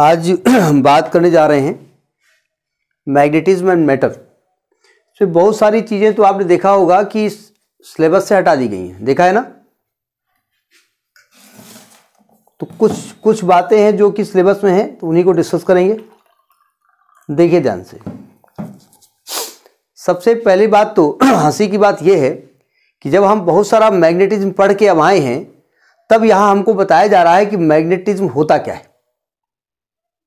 आज हम बात करने जा रहे हैं मैग्नेटिज्म एंड मैटर तो बहुत सारी चीज़ें तो आपने देखा होगा कि सिलेबस से हटा दी गई हैं देखा है ना तो कुछ कुछ बातें हैं जो कि सिलेबस में हैं तो उन्हीं को डिस्कस करेंगे देखिए ध्यान से सबसे पहली बात तो हंसी की बात यह है कि जब हम बहुत सारा मैग्नेटिज्म पढ़ के अब आए हैं तब यहाँ हमको बताया जा रहा है कि मैग्नेटिज्म होता क्या है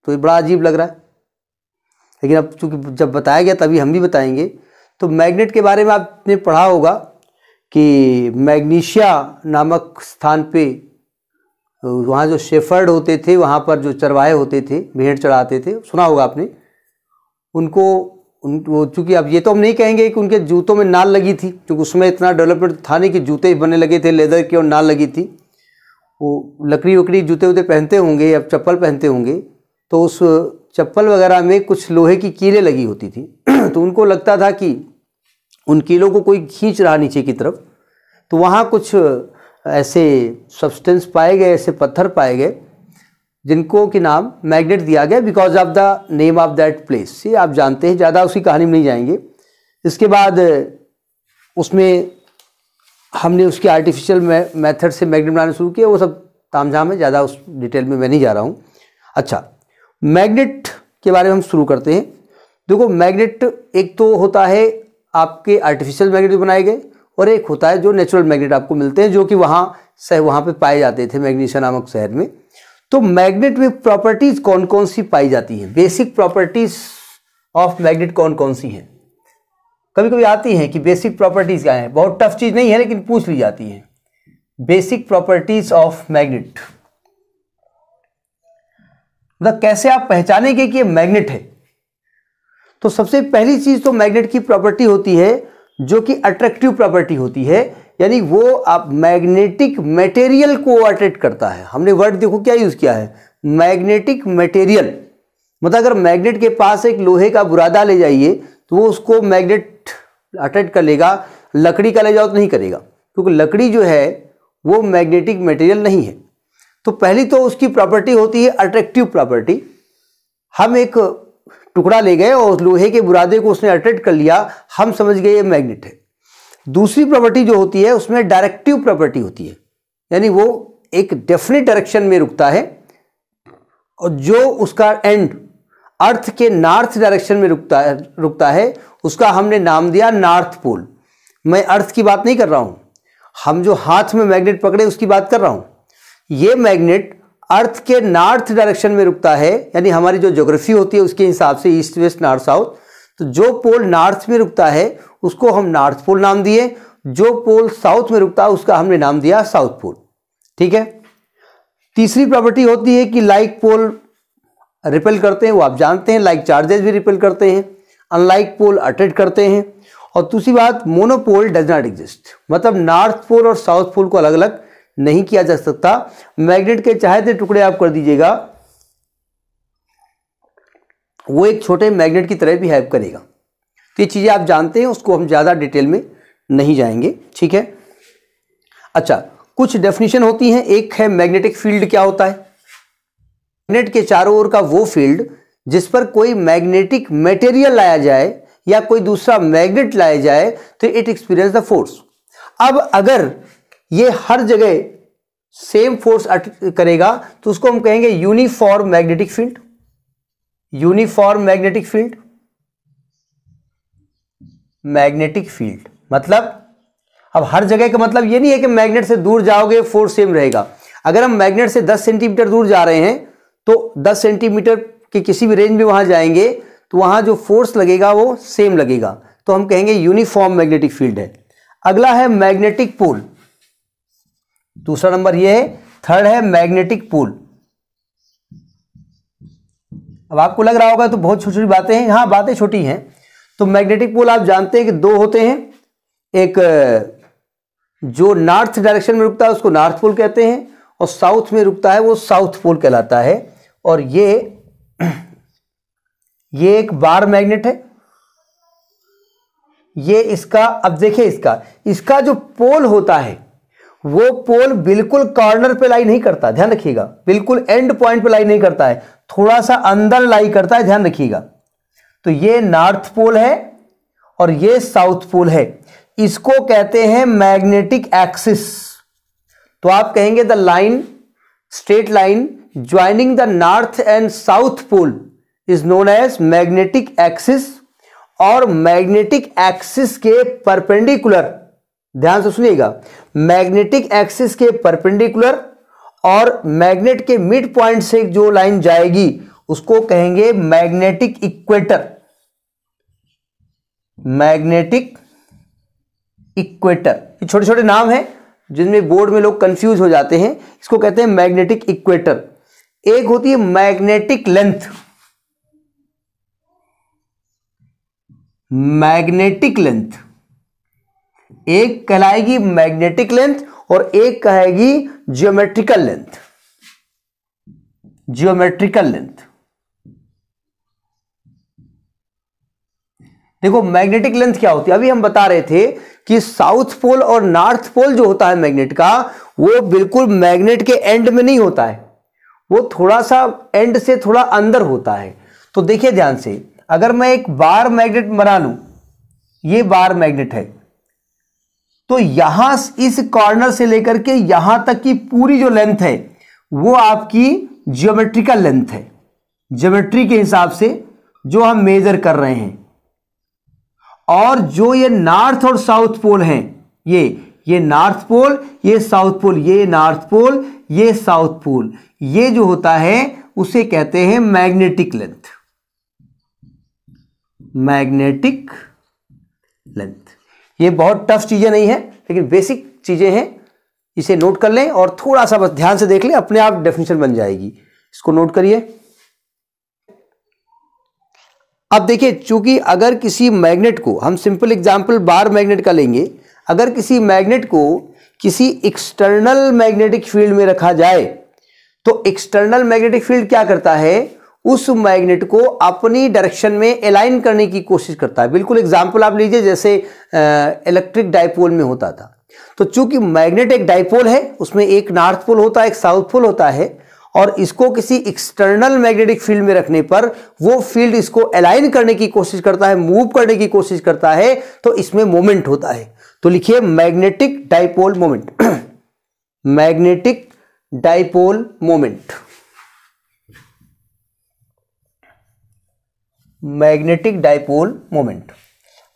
तो ये बड़ा अजीब लग रहा है लेकिन अब चूंकि जब बताया गया तभी हम भी बताएंगे तो मैग्नेट के बारे में आपने पढ़ा होगा कि मैग्नीशिया नामक स्थान पे वहाँ जो शेफर्ड होते थे वहाँ पर जो चरवाहे होते थे भेड़ चढ़ाते थे सुना होगा आपने उनको उन वो चूँकि अब ये तो हम नहीं कहेंगे कि उनके जूतों में नाल लगी थी क्योंकि उसमें इतना डेवलपमेंट था नहीं कि जूते बनने लगे थे लेदर के और नाल लगी थी वो लकड़ी वकड़ी जूते वूते पहनते होंगे या चप्पल पहनते होंगे तो उस चप्पल वगैरह में कुछ लोहे की कीलें लगी होती थी तो उनको लगता था कि उन कीलों को कोई खींच रहा नीचे की तरफ तो वहाँ कुछ ऐसे सब्सटेंस पाए गए ऐसे पत्थर पाए गए जिनको कि नाम मैग्नेट दिया गया because of the name of that place ये आप जानते हैं ज़्यादा उसकी कहानी में नहीं जाएंगे इसके बाद उसमें हमने उसके आर्टिफिशियल मेथड से मैग्नेट बनाना शुरू किया वो सब तामझाम है ज़्यादा उस डिटेल में मैं नहीं जा रहा हूँ अच्छा मैग्नेट के बारे में हम शुरू करते हैं देखो मैग्नेट एक तो होता है आपके आर्टिफिशियल मैग्नेट बनाए गए और एक होता है जो नेचुरल मैग्नेट आपको मिलते हैं जो कि वहाँ सह वहाँ पर पाए जाते थे मैग्नीशिया नामक शहर में तो मैग्नेट में प्रॉपर्टीज़ कौन कौन सी पाई जाती हैं बेसिक प्रॉपर्टीज़ ऑफ मैग्नेट कौन कौन सी हैं कभी कभी आती हैं कि बेसिक प्रॉपर्टीज़ क्या हैं बहुत टफ चीज़ नहीं है लेकिन पूछ ली जाती है बेसिक प्रॉपर्टीज़ ऑफ मैग्नेट मतलब कैसे आप पहचानेंगे कि ये मैग्नेट है तो सबसे पहली चीज तो मैग्नेट की प्रॉपर्टी होती है जो कि अट्रैक्टिव प्रॉपर्टी होती है यानी वो आप मैग्नेटिक मटेरियल को अट्रैक्ट करता है हमने वर्ड देखो क्या यूज़ किया है मैग्नेटिक मटेरियल मतलब अगर मैग्नेट के पास एक लोहे का बुरादा ले जाइए तो वो उसको मैग्नेट अट्रैक्ट कर लेगा लकड़ी का ले जाओ तो नहीं करेगा क्योंकि लकड़ी जो है वो मैग्नेटिक मटेरियल नहीं है तो पहली तो उसकी प्रॉपर्टी होती है अट्रैक्टिव प्रॉपर्टी हम एक टुकड़ा ले गए और लोहे के बुरादे को उसने अट्रैक्ट कर लिया हम समझ गए ये मैग्नेट है दूसरी प्रॉपर्टी जो होती है उसमें डायरेक्टिव प्रॉपर्टी होती है यानी वो एक डेफिनेट डायरेक्शन में रुकता है और जो उसका एंड अर्थ के नॉर्थ डायरेक्शन में रुकता है रुकता है उसका हमने नाम दिया नॉर्थ पोल मैं अर्थ की बात नहीं कर रहा हूँ हम जो हाथ में मैग्नेट पकड़े उसकी बात कर रहा हूँ ये मैग्नेट अर्थ के नॉर्थ डायरेक्शन में रुकता है यानी हमारी जो ज्योग्राफी होती है उसके हिसाब से ईस्ट वेस्ट नॉर्थ साउथ तो जो पोल नॉर्थ में रुकता है उसको हम नॉर्थ पोल नाम दिए जो पोल साउथ में रुकता है उसका हमने नाम दिया साउथ पोल ठीक है तीसरी प्रॉपर्टी होती है कि लाइक पोल रिपेल करते हैं वो आप जानते हैं लाइक चार्जेस भी रिपेल करते हैं अनलाइक पोल अट्रैक्ट करते हैं और दूसरी बात मोनोपोल डज नॉट एग्जिस्ट मतलब नॉर्थ पोल और साउथ पोल को अलग अलग नहीं किया जा सकता मैग्नेट के चाहते टुकड़े आप कर दीजिएगा वो एक छोटे मैग्नेट की तरह भी हेल्प करेगा तो ये चीज़ें आप जानते हैं उसको हम ज़्यादा डिटेल में नहीं जाएंगे ठीक है अच्छा कुछ डेफिनेशन होती हैं एक है मैग्नेटिक फील्ड क्या होता है मैग्नेट के चारों ओर का वो फील्ड जिस पर कोई मैग्नेटिक मटेरियल लाया जाए या कोई दूसरा मैग्नेट लाया जाए तो इट एक्सपीरियंस द फोर्स अब अगर ये हर जगह सेम फोर्स करेगा तो उसको हम कहेंगे uniform magnetic field uniform magnetic field magnetic field मतलब अब हर जगह का मतलब ये नहीं है कि मैग्नेट से दूर जाओगे फोर्स सेम रहेगा अगर हम मैग्नेट से 10 सेंटीमीटर दूर जा रहे हैं तो 10 सेंटीमीटर के किसी भी रेंज में वहां जाएंगे तो वहां जो फोर्स लगेगा वो सेम लगेगा तो हम कहेंगे यूनिफॉर्म मैग्नेटिक फील्ड है अगला है मैग्नेटिक पोल दूसरा नंबर ये है थर्ड है मैग्नेटिक पुल अब आपको लग रहा होगा तो बहुत छोटी छोटी बातें हैं हाँ बातें छोटी हैं तो मैग्नेटिक पुल आप जानते हैं कि दो होते हैं एक जो नॉर्थ डायरेक्शन में रुकता है उसको नॉर्थ पोल कहते हैं और साउथ में रुकता है वो साउथ पोल कहलाता है और ये ये एक बार मैग्नेट है ये इसका अब देखिए इसका इसका जो पोल होता है वो पोल बिल्कुल कॉर्नर पे लाई नहीं करता ध्यान रखिएगा बिल्कुल एंड पॉइंट पे लाई नहीं करता है थोड़ा सा अंदर लाई करता है ध्यान रखिएगा तो ये नॉर्थ पोल है और ये साउथ पोल है इसको कहते हैं मैग्नेटिक एक्सिस तो आप कहेंगे the line straight line joining the north and south pole is known as magnetic axis और मैग्नेटिक एक्सिस के परपेंडिकुलर ध्यान से सुनिएगा मैग्नेटिक एक्सिस के परपेंडिकुलर और मैग्नेट के मिड पॉइंट से जो लाइन जाएगी उसको कहेंगे मैग्नेटिक इक्वेटर मैग्नेटिक इक्वेटर ये छोटे छोटे नाम हैं जिनमें बोर्ड में लोग कंफ्यूज हो जाते हैं इसको कहते हैं मैग्नेटिक इक्वेटर एक होती है मैग्नेटिक लेंथ मैग्नेटिक लेंथ एक कहलाएगी मैग्नेटिक लेंथ और एक कहेगी जियोमेट्रिकल लेंथ जियोमेट्रिकल लेंथ देखो मैग्नेटिक लेंथ क्या होती है अभी हम बता रहे थे कि साउथ पोल और नॉर्थ पोल जो होता है मैग्नेट का वो बिल्कुल मैग्नेट के एंड में नहीं होता है वो थोड़ा सा एंड से थोड़ा अंदर होता है तो देखिए ध्यान से अगर मैं एक बार मैग्नेट बना लूं ये बार मैग्नेट है तो यहां इस कॉर्नर से लेकर के यहां तक की पूरी जो लेंथ है वो आपकी ज्योमेट्रिकल लेंथ है ज्योमेट्री के हिसाब से जो हम मेजर कर रहे हैं और जो ये नॉर्थ और साउथ पोल हैं ये ये नॉर्थ पोल ये साउथ पोल ये नॉर्थ पोल ये साउथ पोल ये जो होता है उसे कहते हैं मैग्नेटिक लेंथ मैग्नेटिक लेंथ ये बहुत टफ चीज़ें नहीं है लेकिन बेसिक चीज़ें हैं इसे नोट कर लें और थोड़ा सा बस ध्यान से देख लें अपने आप डेफिनेशन बन जाएगी इसको नोट करिए अब देखिए चूंकि अगर किसी मैग्नेट को हम सिंपल एग्जाम्पल बार मैग्नेट का लेंगे अगर किसी मैग्नेट को किसी एक्सटर्नल मैग्नेटिक फील्ड में रखा जाए तो एक्सटर्नल मैग्नेटिक फील्ड क्या करता है उस मैग्नेट को अपनी डायरेक्शन में अलाइन करने की कोशिश करता है बिल्कुल एग्जाम्पल आप लीजिए जैसे इलेक्ट्रिक डाइपोल में होता था तो चूंकि मैग्नेट एक डाइपोल है उसमें एक नॉर्थ पोल होता है एक साउथ पोल होता है और इसको किसी एक्सटर्नल मैग्नेटिक फील्ड में रखने पर वो फील्ड इसको अलाइन करने की कोशिश करता है मूव करने की कोशिश करता है तो इसमें मोमेंट होता है तो लिखिए magnetic dipole moment magnetic dipole moment magnetic dipole moment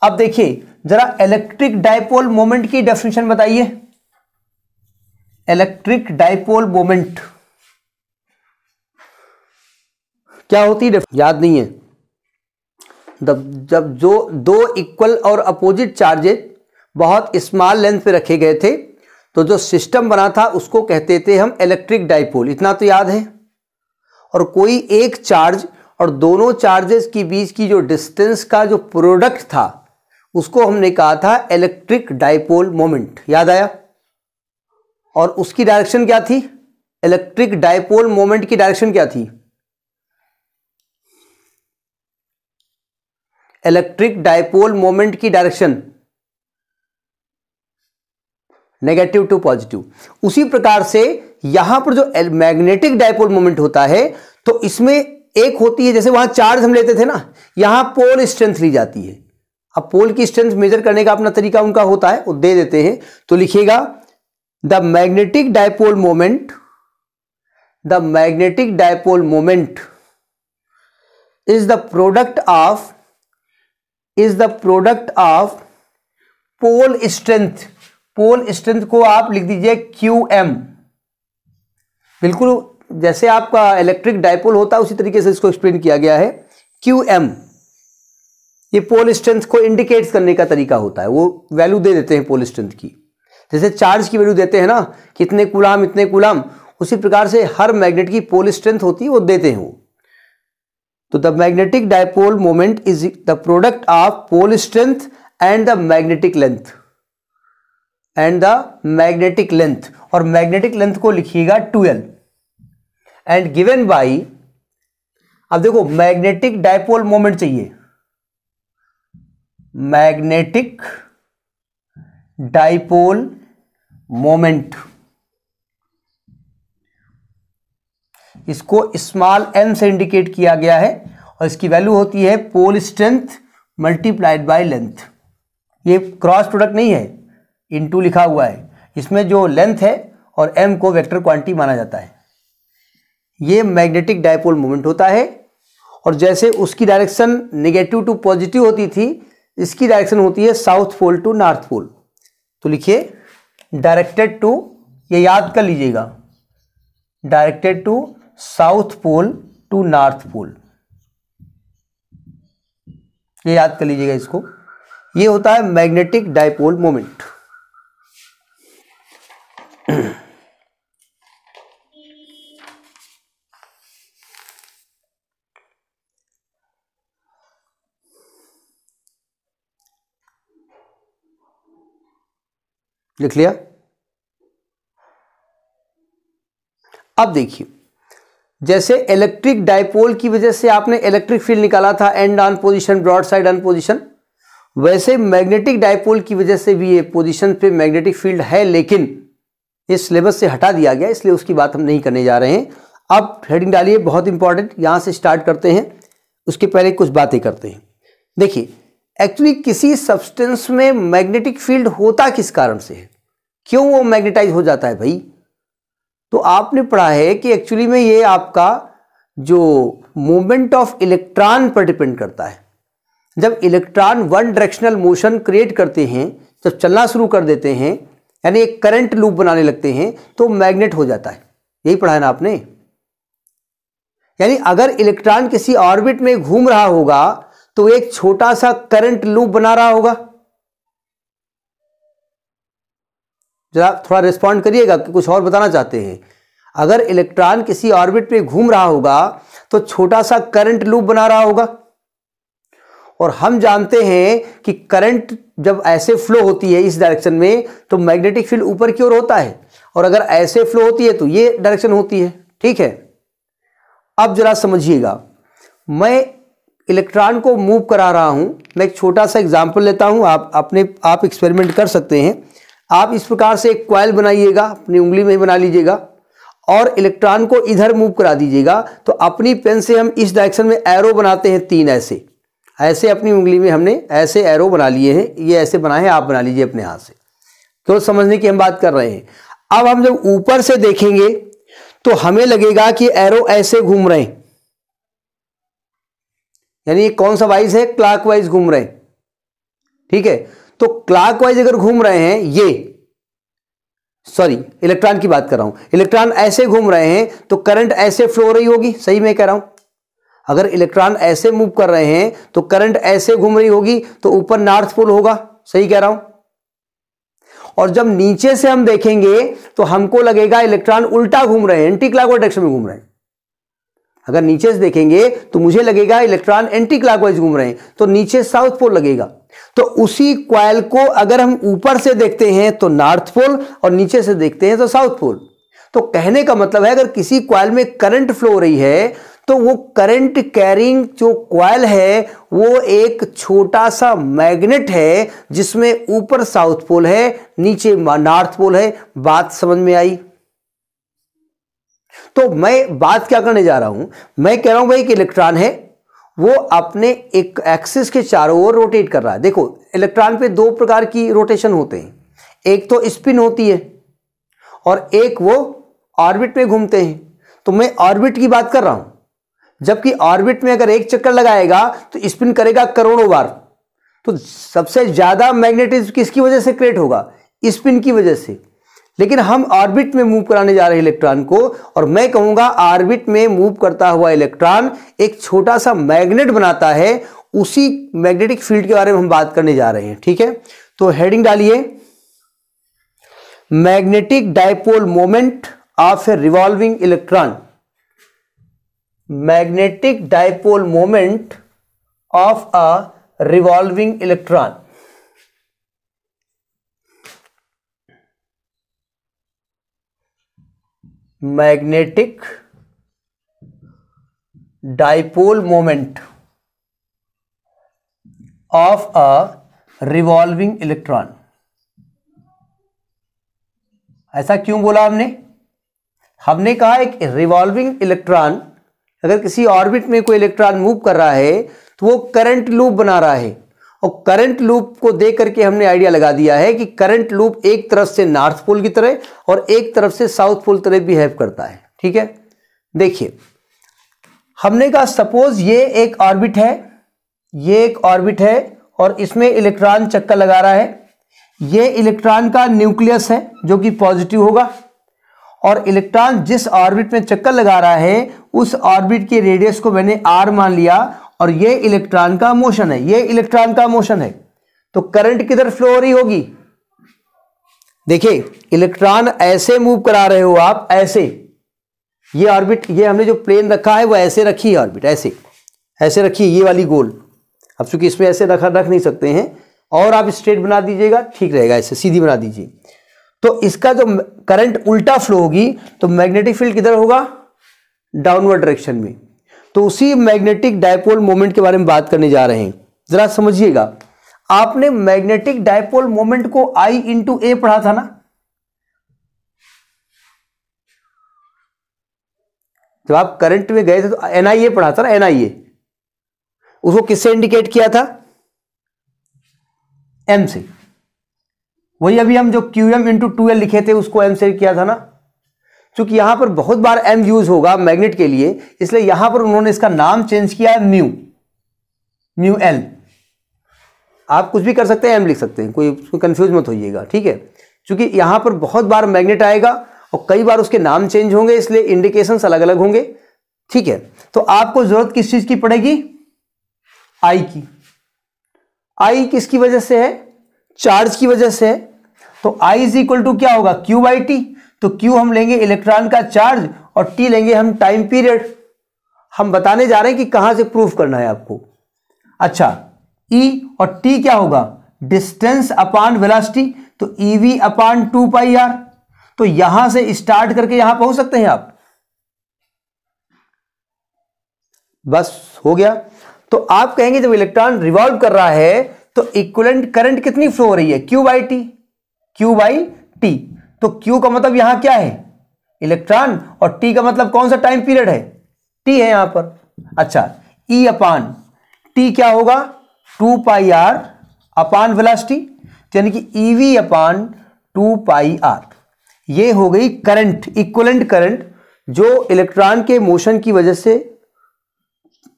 अब देखिए जरा इलेक्ट्रिक डायपोल मोमेंट की डेफिनेशन बताइए इलेक्ट्रिक डायपोल मोमेंट क्या होती है याद नहीं है जब जो दो इक्वल और अपोजिट चार्जेज बहुत स्मॉल लेंथ पे रखे गए थे तो जो सिस्टम बना था उसको कहते थे हम इलेक्ट्रिक डायपोल इतना तो याद है और कोई एक चार्ज और दोनों चार्जेस के बीच की जो डिस्टेंस का जो प्रोडक्ट था उसको हमने कहा था इलेक्ट्रिक डाइपोल मोमेंट याद आया और उसकी डायरेक्शन क्या थी इलेक्ट्रिक डाइपोल मोमेंट की डायरेक्शन क्या थी इलेक्ट्रिक डाइपोल मोमेंट की डायरेक्शन नेगेटिव टू पॉजिटिव उसी प्रकार से यहां पर जो मैग्नेटिक डायपोल मोमेंट होता है तो इसमें एक होती है जैसे वहां चार्ज हम लेते थे ना यहां पोल स्ट्रेंथ ली जाती है अब पोल की स्ट्रेंथ मेजर करने का अपना तरीका उनका होता है वो दे देते हैं तो लिखिएगा the magnetic dipole moment the magnetic dipole moment is the product of is the product of pole strength pole strength को आप लिख दीजिए क्यू एम बिल्कुल जैसे आपका इलेक्ट्रिक डायपोल होता है उसी तरीके से इसको एक्सप्लेन किया गया है क्यू एम ये पोल स्ट्रेंथ को इंडिकेट्स करने का तरीका होता है वो वैल्यू दे देते हैं पोल स्ट्रेंथ की जैसे चार्ज की वैल्यू देते हैं ना कितने कुलाम इतने कुलाम उसी प्रकार से हर मैग्नेट की पोल स्ट्रेंथ होती है वो देते हैं वो तो the magnetic dipole moment is the product of pole strength and the magnetic length and the magnetic length और मैग्नेटिक लेंथ को लिखिएगा ट्वेल्व एंड गिवन बाई अब देखो मैग्नेटिक डायपोल मोमेंट चाहिए मैग्नेटिक डायपोल मोमेंट इसको स्मॉल एम से indicate किया गया है और इसकी वैल्यू होती है pole strength multiplied by length ये क्रॉस प्रोडक्ट नहीं है इनटू लिखा हुआ है इसमें जो लेंथ है और एम को वेक्टर क्वांटिटी माना जाता है ये मैग्नेटिक डायपोल मोमेंट होता है और जैसे उसकी डायरेक्शन नेगेटिव टू पॉजिटिव होती थी इसकी डायरेक्शन होती है south pole to north pole तो लिखिए डायरेक्टेड टू ये याद कर लीजिएगा directed to south pole to north pole ये याद कर लीजिएगा इसको ये होता है मैग्नेटिक डायपोल मोमेंट लिख लिया अब देखिए जैसे इलेक्ट्रिक डायपोल की वजह से आपने इलेक्ट्रिक फील्ड निकाला था end on position broad side on position वैसे मैग्नेटिक डायपोल की वजह से भी ये पोजिशन पे मैग्नेटिक फील्ड है लेकिन इस सिलेबस से हटा दिया गया इसलिए उसकी बात हम नहीं करने जा रहे हैं अब हेडिंग डालिए बहुत इंपॉर्टेंट यहां से स्टार्ट करते हैं उसके पहले कुछ बातें करते हैं देखिए एक्चुअली किसी सब्सटेंस में मैग्नेटिक फील्ड होता किस कारण से है क्यों वो मैग्नेटाइज हो जाता है भाई तो आपने पढ़ा है कि एक्चुअली में ये आपका जो मूवमेंट ऑफ इलेक्ट्रॉन पर डिपेंड करता है जब electron one directional motion create करते हैं जब चलना शुरू कर देते हैं यानी एक करंट लूप बनाने लगते हैं तो मैग्नेट हो जाता है यही पढ़ा है ना आपने यानी अगर इलेक्ट्रॉन किसी ऑर्बिट में घूम रहा होगा तो एक छोटा सा करंट लूप बना रहा होगा जरा थोड़ा रिस्पॉन्ड करिएगा कि कुछ और बताना चाहते हैं अगर इलेक्ट्रॉन किसी ऑर्बिट पे घूम रहा होगा तो छोटा सा करंट लूप बना रहा होगा और हम जानते हैं कि करंट जब ऐसे फ्लो होती है इस डायरेक्शन में तो मैग्नेटिक फील्ड ऊपर की ओर होता है और अगर ऐसे फ्लो होती है तो ये डायरेक्शन होती है ठीक है अब जरा समझिएगा मैं इलेक्ट्रॉन को मूव करा रहा हूँ मैं एक छोटा सा एग्जाम्पल लेता हूँ आप अपने आप एक्सपेरिमेंट कर सकते हैं आप इस प्रकार से एक क्वाइल बनाइएगा अपनी उंगली में बना लीजिएगा और इलेक्ट्रॉन को इधर मूव करा दीजिएगा तो अपनी पेन से हम इस डायरेक्शन में एरो बनाते हैं तीन ऐसे ऐसे अपनी उंगली में हमने ऐसे एरो बना लिए हैं ये ऐसे बनाए हैं आप बना लीजिए अपने हाथ से क्यों तो समझने की हम बात कर रहे हैं अब हम जब ऊपर से देखेंगे तो हमें लगेगा कि एरो ऐसे घूम रहे हैं यानी ये कौन सा वाइज है वाइज घूम रहे ठीक है तो वाइज अगर घूम रहे हैं ये सॉरी इलेक्ट्रॉन की बात कर रहा हूं इलेक्ट्रॉन ऐसे घूम रहे हैं तो करंट ऐसे फ्लो रही होगी सही मैं कह रहा हूं अगर इलेक्ट्रॉन ऐसे मूव कर रहे हैं तो करंट ऐसे घूम रही होगी तो ऊपर नॉर्थ पोल होगा सही कह रहा हूं और जब नीचे से हम देखेंगे तो हमको लगेगा इलेक्ट्रॉन उल्टा घूम रहे हैं एंटी क्लाकवाइज डायरेक्शन में घूम रहे हैं अगर नीचे से देखेंगे तो मुझे लगेगा इलेक्ट्रॉन एंटी क्लॉकवाइज घूम रहे हैं तो नीचे साउथ पोल लगेगा तो उसी क्वाइल को अगर हम ऊपर से देखते हैं तो नॉर्थ पोल और नीचे से देखते हैं तो साउथ पोल तो कहने का मतलब है अगर किसी क्वाइल में करंट फ्लो हो रही है तो वो करंट कैरिंग जो क्वाइल है वो एक छोटा सा मैग्नेट है जिसमें ऊपर साउथ पोल है नीचे नॉर्थ पोल है बात समझ में आई तो मैं बात क्या करने जा रहा हूं मैं कह रहा हूं भाई एक इलेक्ट्रॉन है वो अपने एक एक्सिस के चारों ओर रोटेट कर रहा है देखो इलेक्ट्रॉन पे दो प्रकार की रोटेशन होते हैं एक तो स्पिन होती है और एक वो ऑर्बिट में घूमते हैं तो मैं ऑर्बिट की बात कर रहा हूं जबकि ऑर्बिट में अगर एक चक्कर लगाएगा तो स्पिन करेगा करोड़ों बार तो सबसे ज़्यादा मैग्नेटिज्म किसकी वजह से क्रिएट होगा स्पिन की वजह से लेकिन हम ऑर्बिट में मूव कराने जा रहे हैं इलेक्ट्रॉन को और मैं कहूंगा ऑर्बिट में मूव करता हुआ इलेक्ट्रॉन एक छोटा सा मैग्नेट बनाता है उसी मैग्नेटिक फील्ड के बारे में हम बात करने जा रहे हैं ठीक है तो हेडिंग डालिए magnetic dipole moment of a revolving electron magnetic dipole moment of a revolving electron magnetic dipole moment of a revolving electron ऐसा क्यों बोला हमने हमने कहा एक रिवॉल्विंग इलेक्ट्रॉन अगर किसी ऑर्बिट में कोई इलेक्ट्रॉन मूव कर रहा है तो वो करंट लूप बना रहा है और करंट लूप को देख करके हमने आइडिया लगा दिया है कि करंट लूप एक तरफ से नॉर्थ पोल की तरह और एक तरफ से साउथ पोल तरह बिहेव करता है ठीक है देखिए हमने कहा सपोज ये एक ऑर्बिट है ये एक ऑर्बिट है और इसमें इलेक्ट्रॉन चक्कर लगा रहा है ये इलेक्ट्रॉन का न्यूक्लियस है जो कि पॉजिटिव होगा और इलेक्ट्रॉन जिस ऑर्बिट में चक्कर लगा रहा है उस ऑर्बिट के रेडियस को मैंने आर मान लिया और ये इलेक्ट्रॉन का मोशन है ये इलेक्ट्रॉन का मोशन है तो करंट किधर फ्लो हो रही होगी देखिए इलेक्ट्रॉन ऐसे मूव करा रहे हो आप ऐसे ये ऑर्बिट ये हमने जो प्लेन रखा है वो ऐसे रखी है ऑर्बिट ऐसे ऐसे रखी है ये वाली गोल अब चूंकि इसमें ऐसे रख रख नहीं सकते हैं और आप स्ट्रेट बना दीजिएगा ठीक रहेगा ऐसे सीधी बना दीजिए तो इसका जो करंट उल्टा फ्लो होगी तो मैग्नेटिक फील्ड किधर होगा डाउनवर्ड डायरेक्शन में तो उसी मैग्नेटिक डायपोल मोमेंट के बारे में बात करने जा रहे हैं जरा समझिएगा आपने मैग्नेटिक डायपोल मोमेंट को आई इंटू ए पढ़ा था ना जब आप करंट में गए थे तो एनआईए पढ़ा था ना एनआईए उसको किससे इंडिकेट किया था एम से वही अभी हम जो क्यूएम इंटू टू एल लिखे थे उसको एम से किया था ना चूंकि यहां पर बहुत बार एम यूज होगा मैग्नेट के लिए इसलिए यहां पर उन्होंने इसका नाम चेंज किया है म्यू म्यू एल आप कुछ भी कर सकते हैं एम लिख सकते हैं कोई कंफ्यूज मत होइएगा ठीक है चूंकि यहां पर बहुत बार मैग्नेट आएगा और कई बार उसके नाम चेंज होंगे इसलिए इंडिकेशन अलग अलग होंगे ठीक है तो आपको जरूरत किस चीज की पड़ेगी आई की आई किसकी वजह से है चार्ज की वजह से है तो आई इज इक्वल टू क्या होगा क्यू बाई टी तो क्यू हम लेंगे इलेक्ट्रॉन का चार्ज और टी लेंगे हम टाइम पीरियड हम बताने जा रहे हैं कि कहां से प्रूफ करना है आपको अच्छा ई e और टी क्या होगा डिस्टेंस अपॉन वेलासिटी तो EV upon two pi R तो यहां से स्टार्ट करके यहां पहुंच सकते हैं आप बस हो गया तो आप कहेंगे जब इलेक्ट्रॉन रिवॉल्व कर रहा है तो इक्वलेंट करंट कितनी फ्लो हो रही है Q by T Q by T तो क्यू का मतलब यहां क्या है इलेक्ट्रॉन और टी का मतलब कौन सा टाइम पीरियड है टी है यहां पर अच्छा ई e अपान टी क्या होगा two pi R upon velocity यानी कि EV e upon two pi R ये हो गई करंट इक्वलेंट करंट जो इलेक्ट्रॉन के मोशन की वजह से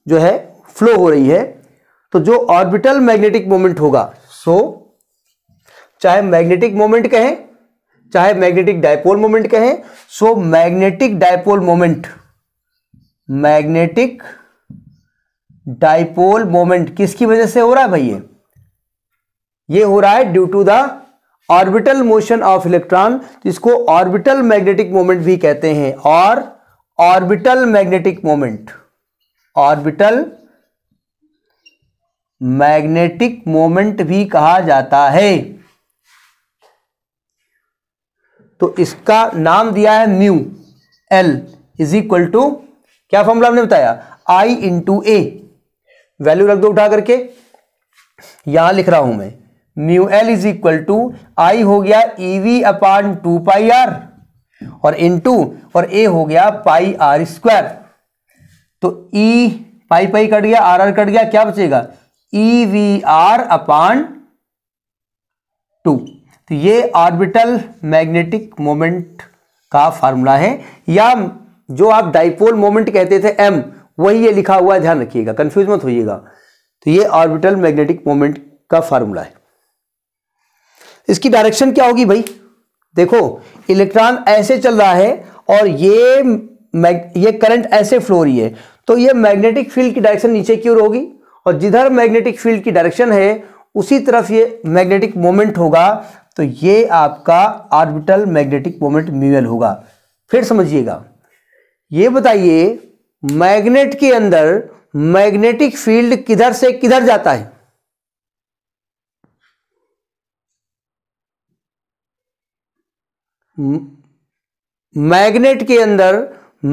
जो है फ्लो हो रही है तो जो ऑर्बिटल मैग्नेटिक मोमेंट होगा सो चाहे मैग्नेटिक मोमेंट कहें चाहे मैग्नेटिक डायपोल मोमेंट कहें so magnetic dipole moment magnetic dipole moment किसकी वजह से हो रहा है भाई ये ये हो रहा है due to the orbital motion of electron जिसको ऑर्बिटल मैग्नेटिक मोमेंट भी कहते हैं और orbital magnetic moment orbital magnetic moment भी कहा जाता है तो इसका नाम दिया है mu L is equal to क्या फॉर्मूला हमने बताया आई इंटू ए वैल्यू रख दो उठा करके यहां लिख रहा हूं मैं mu L is equal to I हो गया EV upon two pi R और इंटू और ए हो गया पाई आर स्क्वायर तो ई पाई पाई कट गया आर आर कट गया क्या बचेगा E V R upon two तो ये ऑर्बिटल मैग्नेटिक मोमेंट का फार्मूला है या जो आप डाइपोल मोमेंट कहते थे एम वही ये लिखा हुआ है ध्यान रखिएगा कंफ्यूज मत होइएगा तो ये ऑर्बिटल मैग्नेटिक मोमेंट का फार्मूला है इसकी डायरेक्शन क्या होगी भाई देखो इलेक्ट्रॉन ऐसे चल रहा है और ये ये करंट ऐसे फ्लो रही है तो ये मैग्नेटिक फील्ड की डायरेक्शन नीचे की ओर होगी और जिधर मैग्नेटिक फील्ड की डायरेक्शन है उसी तरफ ये मैग्नेटिक मोमेंट होगा तो ये आपका ऑर्बिटल मैग्नेटिक मोमेंट म्यूएल होगा फिर समझिएगा ये बताइए मैग्नेट के अंदर मैग्नेटिक फील्ड किधर से किधर जाता है मैग्नेट के अंदर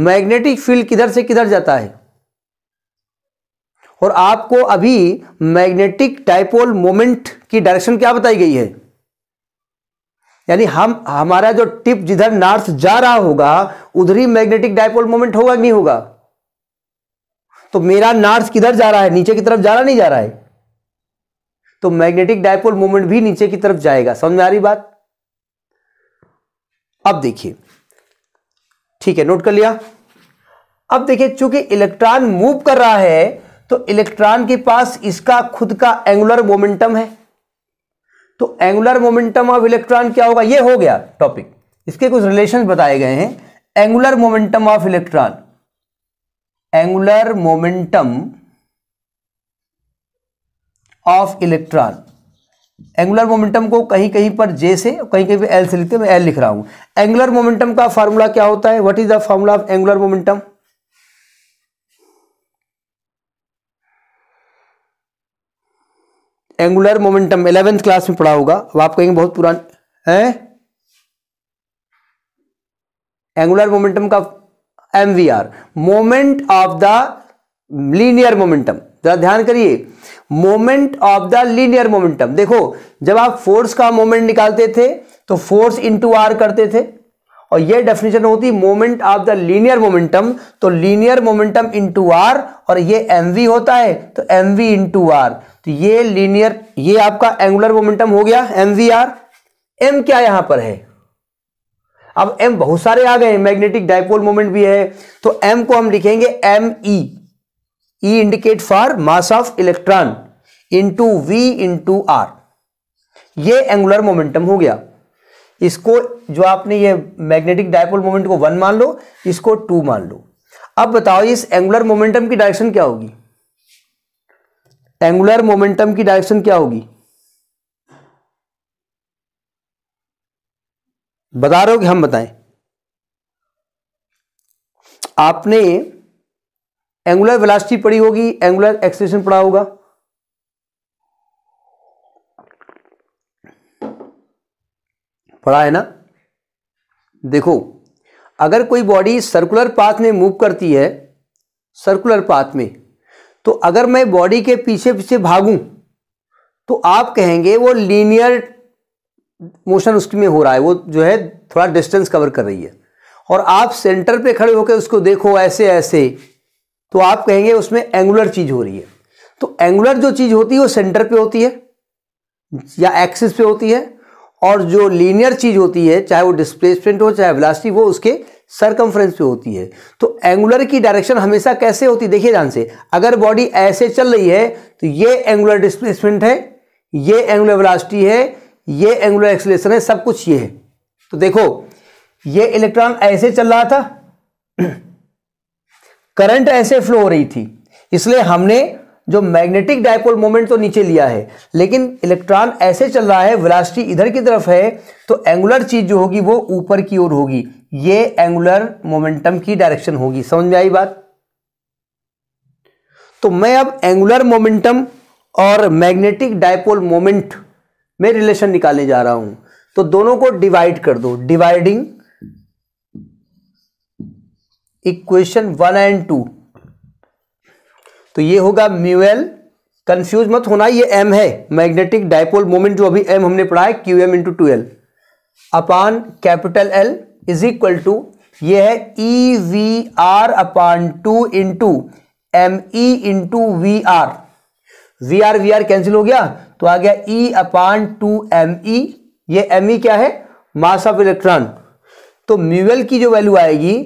मैग्नेटिक फील्ड किधर से किधर जाता है और आपको अभी मैग्नेटिक डायपोल मोमेंट की डायरेक्शन क्या बताई गई है यानी हम हमारा जो टिप जिधर नॉर्थ जा रहा होगा उधर ही मैग्नेटिक डायपोल मोमेंट होगा नहीं होगा तो मेरा नॉर्थ किधर जा रहा है नीचे की तरफ जा रहा नहीं जा रहा है तो मैग्नेटिक डायपोल मोमेंट भी नीचे की तरफ जाएगा समझ में आ रही बात अब देखिए ठीक है नोट कर लिया अब देखिए चूंकि इलेक्ट्रॉन मूव कर रहा है तो इलेक्ट्रॉन के पास इसका खुद का एंगुलर मोमेंटम है तो एंगुलर मोमेंटम ऑफ इलेक्ट्रॉन क्या होगा ये हो गया टॉपिक इसके कुछ रिलेशन बताए गए हैं angular momentum of electron angular momentum of electron angular momentum को कहीं कहीं पर जे से कहीं कहीं पर एल से लिखते मैं एल लिख रहा हूं एंगुलर मोमेंटम का फॉर्मूला क्या होता है what is the formula of angular momentum angular momentum eleventh class में पढ़ा होगा अब आप कहेंगे बहुत पुरान है एंगुलर मोमेंटम का M V R moment of the linear momentum जरा ध्यान करिए moment of the linear momentum देखो जब आप फोर्स का मोमेंट निकालते थे तो फोर्स इंटू आर करते थे और ये डेफिनेशन होती moment of the linear momentum तो लीनियर मोमेंटम इंटू आर और ये एम वी होता है तो एम वी इंटू आर तो ये लीनियर ये आपका एंगुलर मोमेंटम हो गया एम वी आर एम क्या यहां पर है अब एम बहुत सारे आ गए मैग्नेटिक डायपोल मोमेंट भी है तो एम को हम लिखेंगे M E E indicate for mass of electron into V into R ये एंगुलर मोमेंटम हो गया इसको जो आपने ये मैग्नेटिक डायपोल मोमेंट को वन मान लो इसको टू मान लो अब बताओ इस एंगुलर मोमेंटम की डायरेक्शन क्या होगी एंगुलर मोमेंटम की डायरेक्शन क्या होगी बता रहे हो कि हम बताएं आपने एंगुलर वेलासिटी पढ़ी होगी एंगुलर एक्सेलेशन पढ़ा होगा पढ़ा है ना देखो अगर कोई बॉडी सर्कुलर पाथ में मूव करती है सर्कुलर पाथ में तो अगर मैं बॉडी के पीछे पीछे भागूं तो आप कहेंगे वो लीनियर मोशन उसमें हो रहा है वो जो है थोड़ा डिस्टेंस कवर कर रही है और आप सेंटर पे खड़े होकर उसको देखो ऐसे ऐसे तो आप कहेंगे उसमें एंगुलर चीज़ हो रही है तो एंगुलर जो चीज़ होती है वो सेंटर पे होती है या एक्सिस पे होती है और जो लीनियर चीज़ होती है चाहे वो डिस्प्लेसमेंट हो चाहे वेलोसिटी वो उसके सरकमफ्रेंस पे होती है तो एंगुलर की डायरेक्शन हमेशा कैसे होती है देखिए ध्यान से अगर बॉडी ऐसे चल रही है तो ये एंगुलर डिस्प्लेसमेंट है ये एंगुलर वेलोसिटी है ये एंगुलर एक्सलेशन है सब कुछ ये है तो देखो ये इलेक्ट्रॉन ऐसे चल रहा था करंट ऐसे फ्लो हो रही थी इसलिए हमने जो मैग्नेटिक डायपोल मोमेंट तो नीचे लिया है लेकिन इलेक्ट्रॉन ऐसे चल रहा है वेलोसिटी इधर की तरफ है तो एंगुलर चीज जो होगी वो ऊपर की ओर होगी ये एंगुलर मोमेंटम की डायरेक्शन होगी समझ में आई बात तो मैं अब एंगुलर मोमेंटम और मैग्नेटिक डायपोल मोमेंट में रिलेशन निकालने जा रहा हूं तो दोनों को डिवाइड कर दो dividing equation one and two तो ये होगा म्यूएल कंफ्यूज मत होना ये एम है मैग्नेटिक डायपोल मोमेंट जो अभी एम हमने पढ़ा है Q M into two L upon capital L is equal to ये है E V R upon two into M E into V R V R V R cancel हो गया तो आ गया ई अपान टू एम ई ये M E e क्या है मास of electron तो म्यूएल की जो वैल्यू आएगी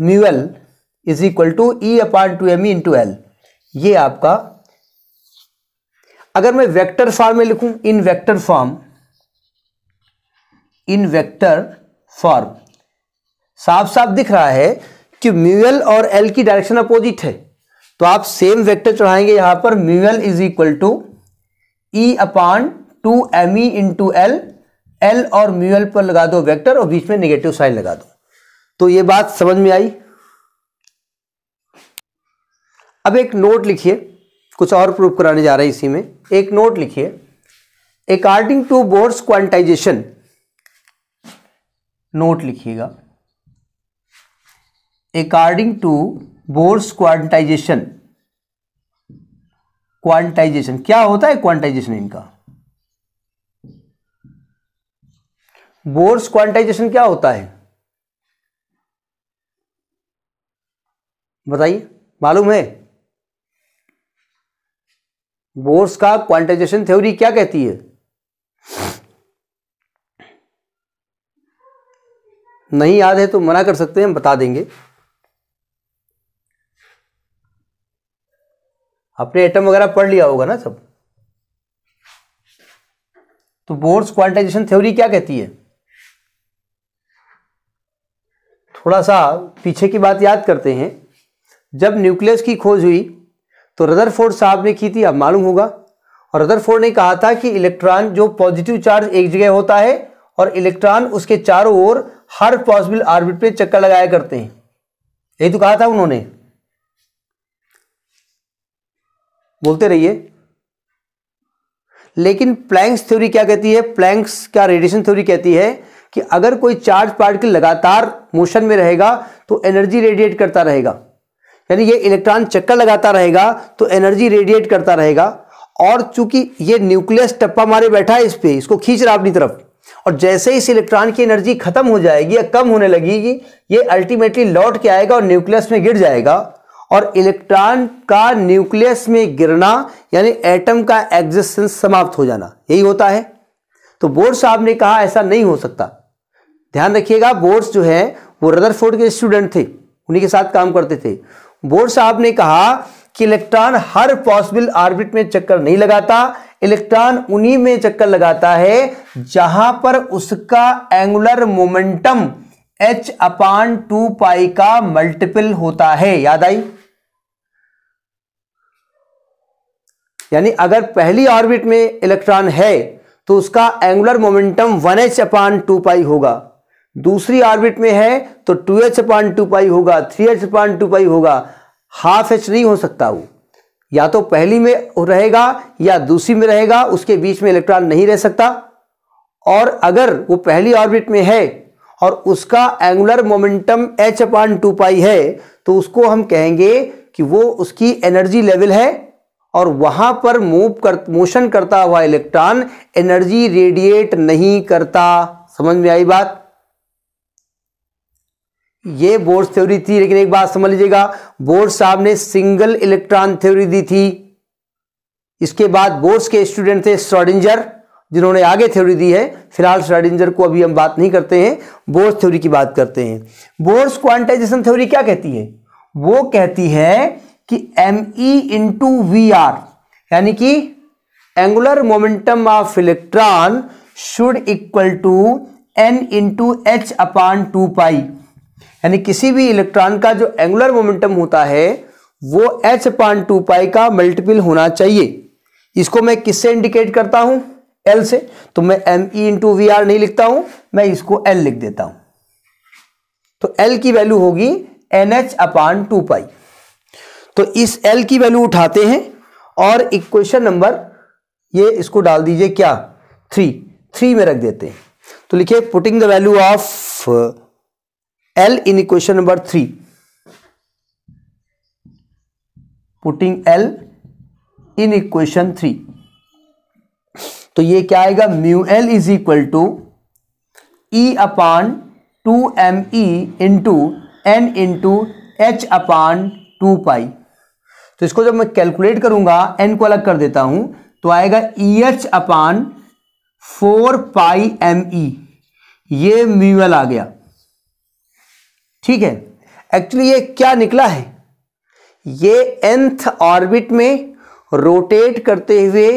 mu L is equal to E upon two M E into L ये आपका अगर मैं वेक्टर फॉर्म में लिखूं in vector form in vector form साफ साफ दिख रहा है कि म्यूएल और एल की डायरेक्शन अपोजिट है तो आप सेम वेक्टर चढ़ाएंगे यहां पर mu L is equal to E e upon two M E into L L और म्यूएल पर लगा दो वेक्टर और बीच में नेगेटिव साइन लगा दो तो ये बात समझ में आई अब एक नोट लिखिए कुछ और प्रूफ कराने जा रहे हैं इसी में एक नोट लिखिए according to Bohr's quantization note लिखिएगा according to Bohr's quantization quantization क्या होता है क्वांटाइजेशन इनका बोर्ड्स क्वांटाइजेशन क्या होता है बताइए मालूम है बोर्स का क्वांटाइजेशन थ्योरी क्या कहती है नहीं याद है तो मना कर सकते हैं हम बता देंगे आपने एटम वगैरह पढ़ लिया होगा ना सब तो बोर्स क्वांटाइजेशन थ्योरी क्या कहती है थोड़ा सा पीछे की बात याद करते हैं जब न्यूक्लियस की खोज हुई तो रदर साहब ने की थी अब मालूम होगा और रदर ने कहा था कि इलेक्ट्रॉन जो पॉजिटिव चार्ज एक जगह होता है और इलेक्ट्रॉन उसके चारों ओर हर पॉसिबल ऑर्बिट पे चक्कर लगाया करते हैं यही तो कहा था उन्होंने बोलते रहिए लेकिन प्लैंक्स थ्योरी क्या कहती है प्लैंक्स क्या रेडिएशन थ्योरी कहती है कि अगर कोई चार्ज पार्टिकल लगातार मोशन में रहेगा तो एनर्जी रेडिएट करता रहेगा यानी ये इलेक्ट्रॉन चक्कर लगाता रहेगा तो एनर्जी रेडिएट करता रहेगा और चूंकि ये न्यूक्लियस टप्पा मारे बैठा है इस पर इसको खींच रहा अपनी तरफ और जैसे इस इलेक्ट्रॉन की एनर्जी खत्म हो जाएगी या कम होने लगेगी ये अल्टीमेटली लौट के आएगा और न्यूक्लियस में गिर जाएगा और इलेक्ट्रॉन का न्यूक्लियस में गिरना यानी एटम का एग्जिस्टेंस समाप्त हो जाना यही होता है तो बोर्ड साहब ने कहा ऐसा नहीं हो सकता ध्यान रखिएगा बोर्ड्स जो है वो रदरफोर्ड के स्टूडेंट थे उन्हीं के साथ काम करते थे बोर्ड साहब ने कहा कि इलेक्ट्रॉन हर पॉसिबल ऑर्बिट में चक्कर नहीं लगाता इलेक्ट्रॉन उन्हीं में चक्कर लगाता है जहां पर उसका angular momentum H upon two pi का मल्टीपल होता है याद आई यानी अगर पहली ऑर्बिट में इलेक्ट्रॉन है तो उसका angular momentum one H upon two pi होगा दूसरी ऑर्बिट में है तो two H point two pi होगा three H point two pi होगा हाफ एच नहीं हो सकता वो या तो पहली में रहेगा या दूसरी में रहेगा उसके बीच में इलेक्ट्रॉन नहीं रह सकता और अगर वो पहली ऑर्बिट में है और उसका angular momentum H point two pi है तो उसको हम कहेंगे कि वो उसकी एनर्जी लेवल है और वहां पर मूव कर मोशन करता हुआ इलेक्ट्रॉन एनर्जी रेडिएट नहीं करता समझ में आई बात ये बोर्ड थ्योरी थी लेकिन एक बात समझ लीजिएगा बोर्ड साहब ने सिंगल इलेक्ट्रॉन थ्योरी दी थी इसके बाद बोर्ड के स्टूडेंट थे स्ट्रॉडिंजर जिन्होंने आगे थ्योरी दी है फिलहाल स्ट्रॉडिंजर को अभी हम बात नहीं करते हैं बोर्ड थ्योरी की बात करते हैं बोर्ड क्वांटाइजेशन थ्योरी क्या कहती है वो कहती है कि M E into V R यानी कि angular momentum of electron should equal to N into H upon two pi यानी किसी भी इलेक्ट्रॉन का जो एंगुलर मोमेंटम होता है वो एच पान टू पाई का मल्टीपल होना चाहिए इसको मैं किससे इंडिकेट करता हूं एल से तो मैं M E into V R नहीं लिखता हूं मैं इसको एल लिख देता हूं तो एल की वैल्यू होगी N H upon two pi तो इस एल की वैल्यू उठाते हैं और इक्वेशन नंबर ये इसको डाल दीजिए क्या थ्री थ्री में रख देते हैं तो लिखिए putting the value of L in equation number three putting L in equation three तो ये क्या आएगा mu L is equal to E upon two M E into N into H upon two pi तो इसको जब मैं calculate करूंगा N को अलग कर देता हूं तो आएगा E H upon four pi M E ये म्यूएल आ गया ठीक है एक्चुअली ये क्या निकला है ये एंथ ऑर्बिट में रोटेट करते हुए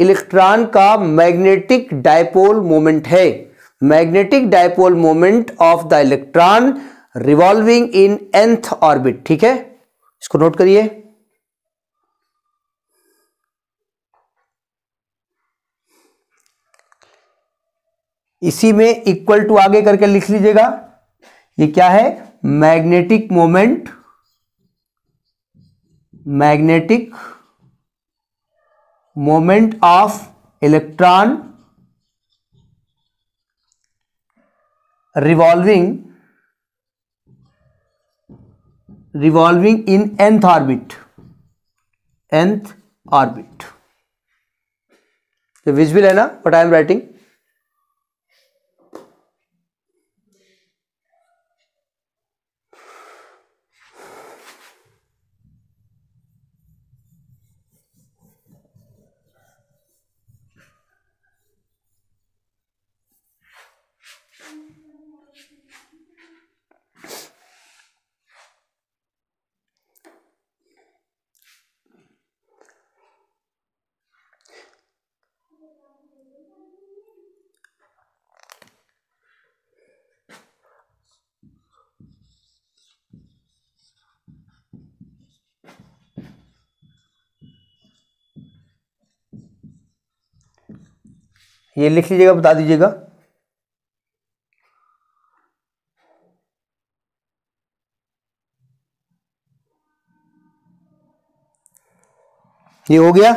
इलेक्ट्रॉन का मैग्नेटिक डायपोल मोमेंट है magnetic dipole moment of the electron revolving in nth orbit ठीक है इसको नोट करिए इसी में इक्वल टू आगे करके लिख लीजिएगा ये क्या है magnetic moment magnetic moment of electron revolving revolving in nth orbit nth orbit visible तो है ना बट आई एम राइटिंग ये लिख लीजिएगा बता दीजिएगा ये हो गया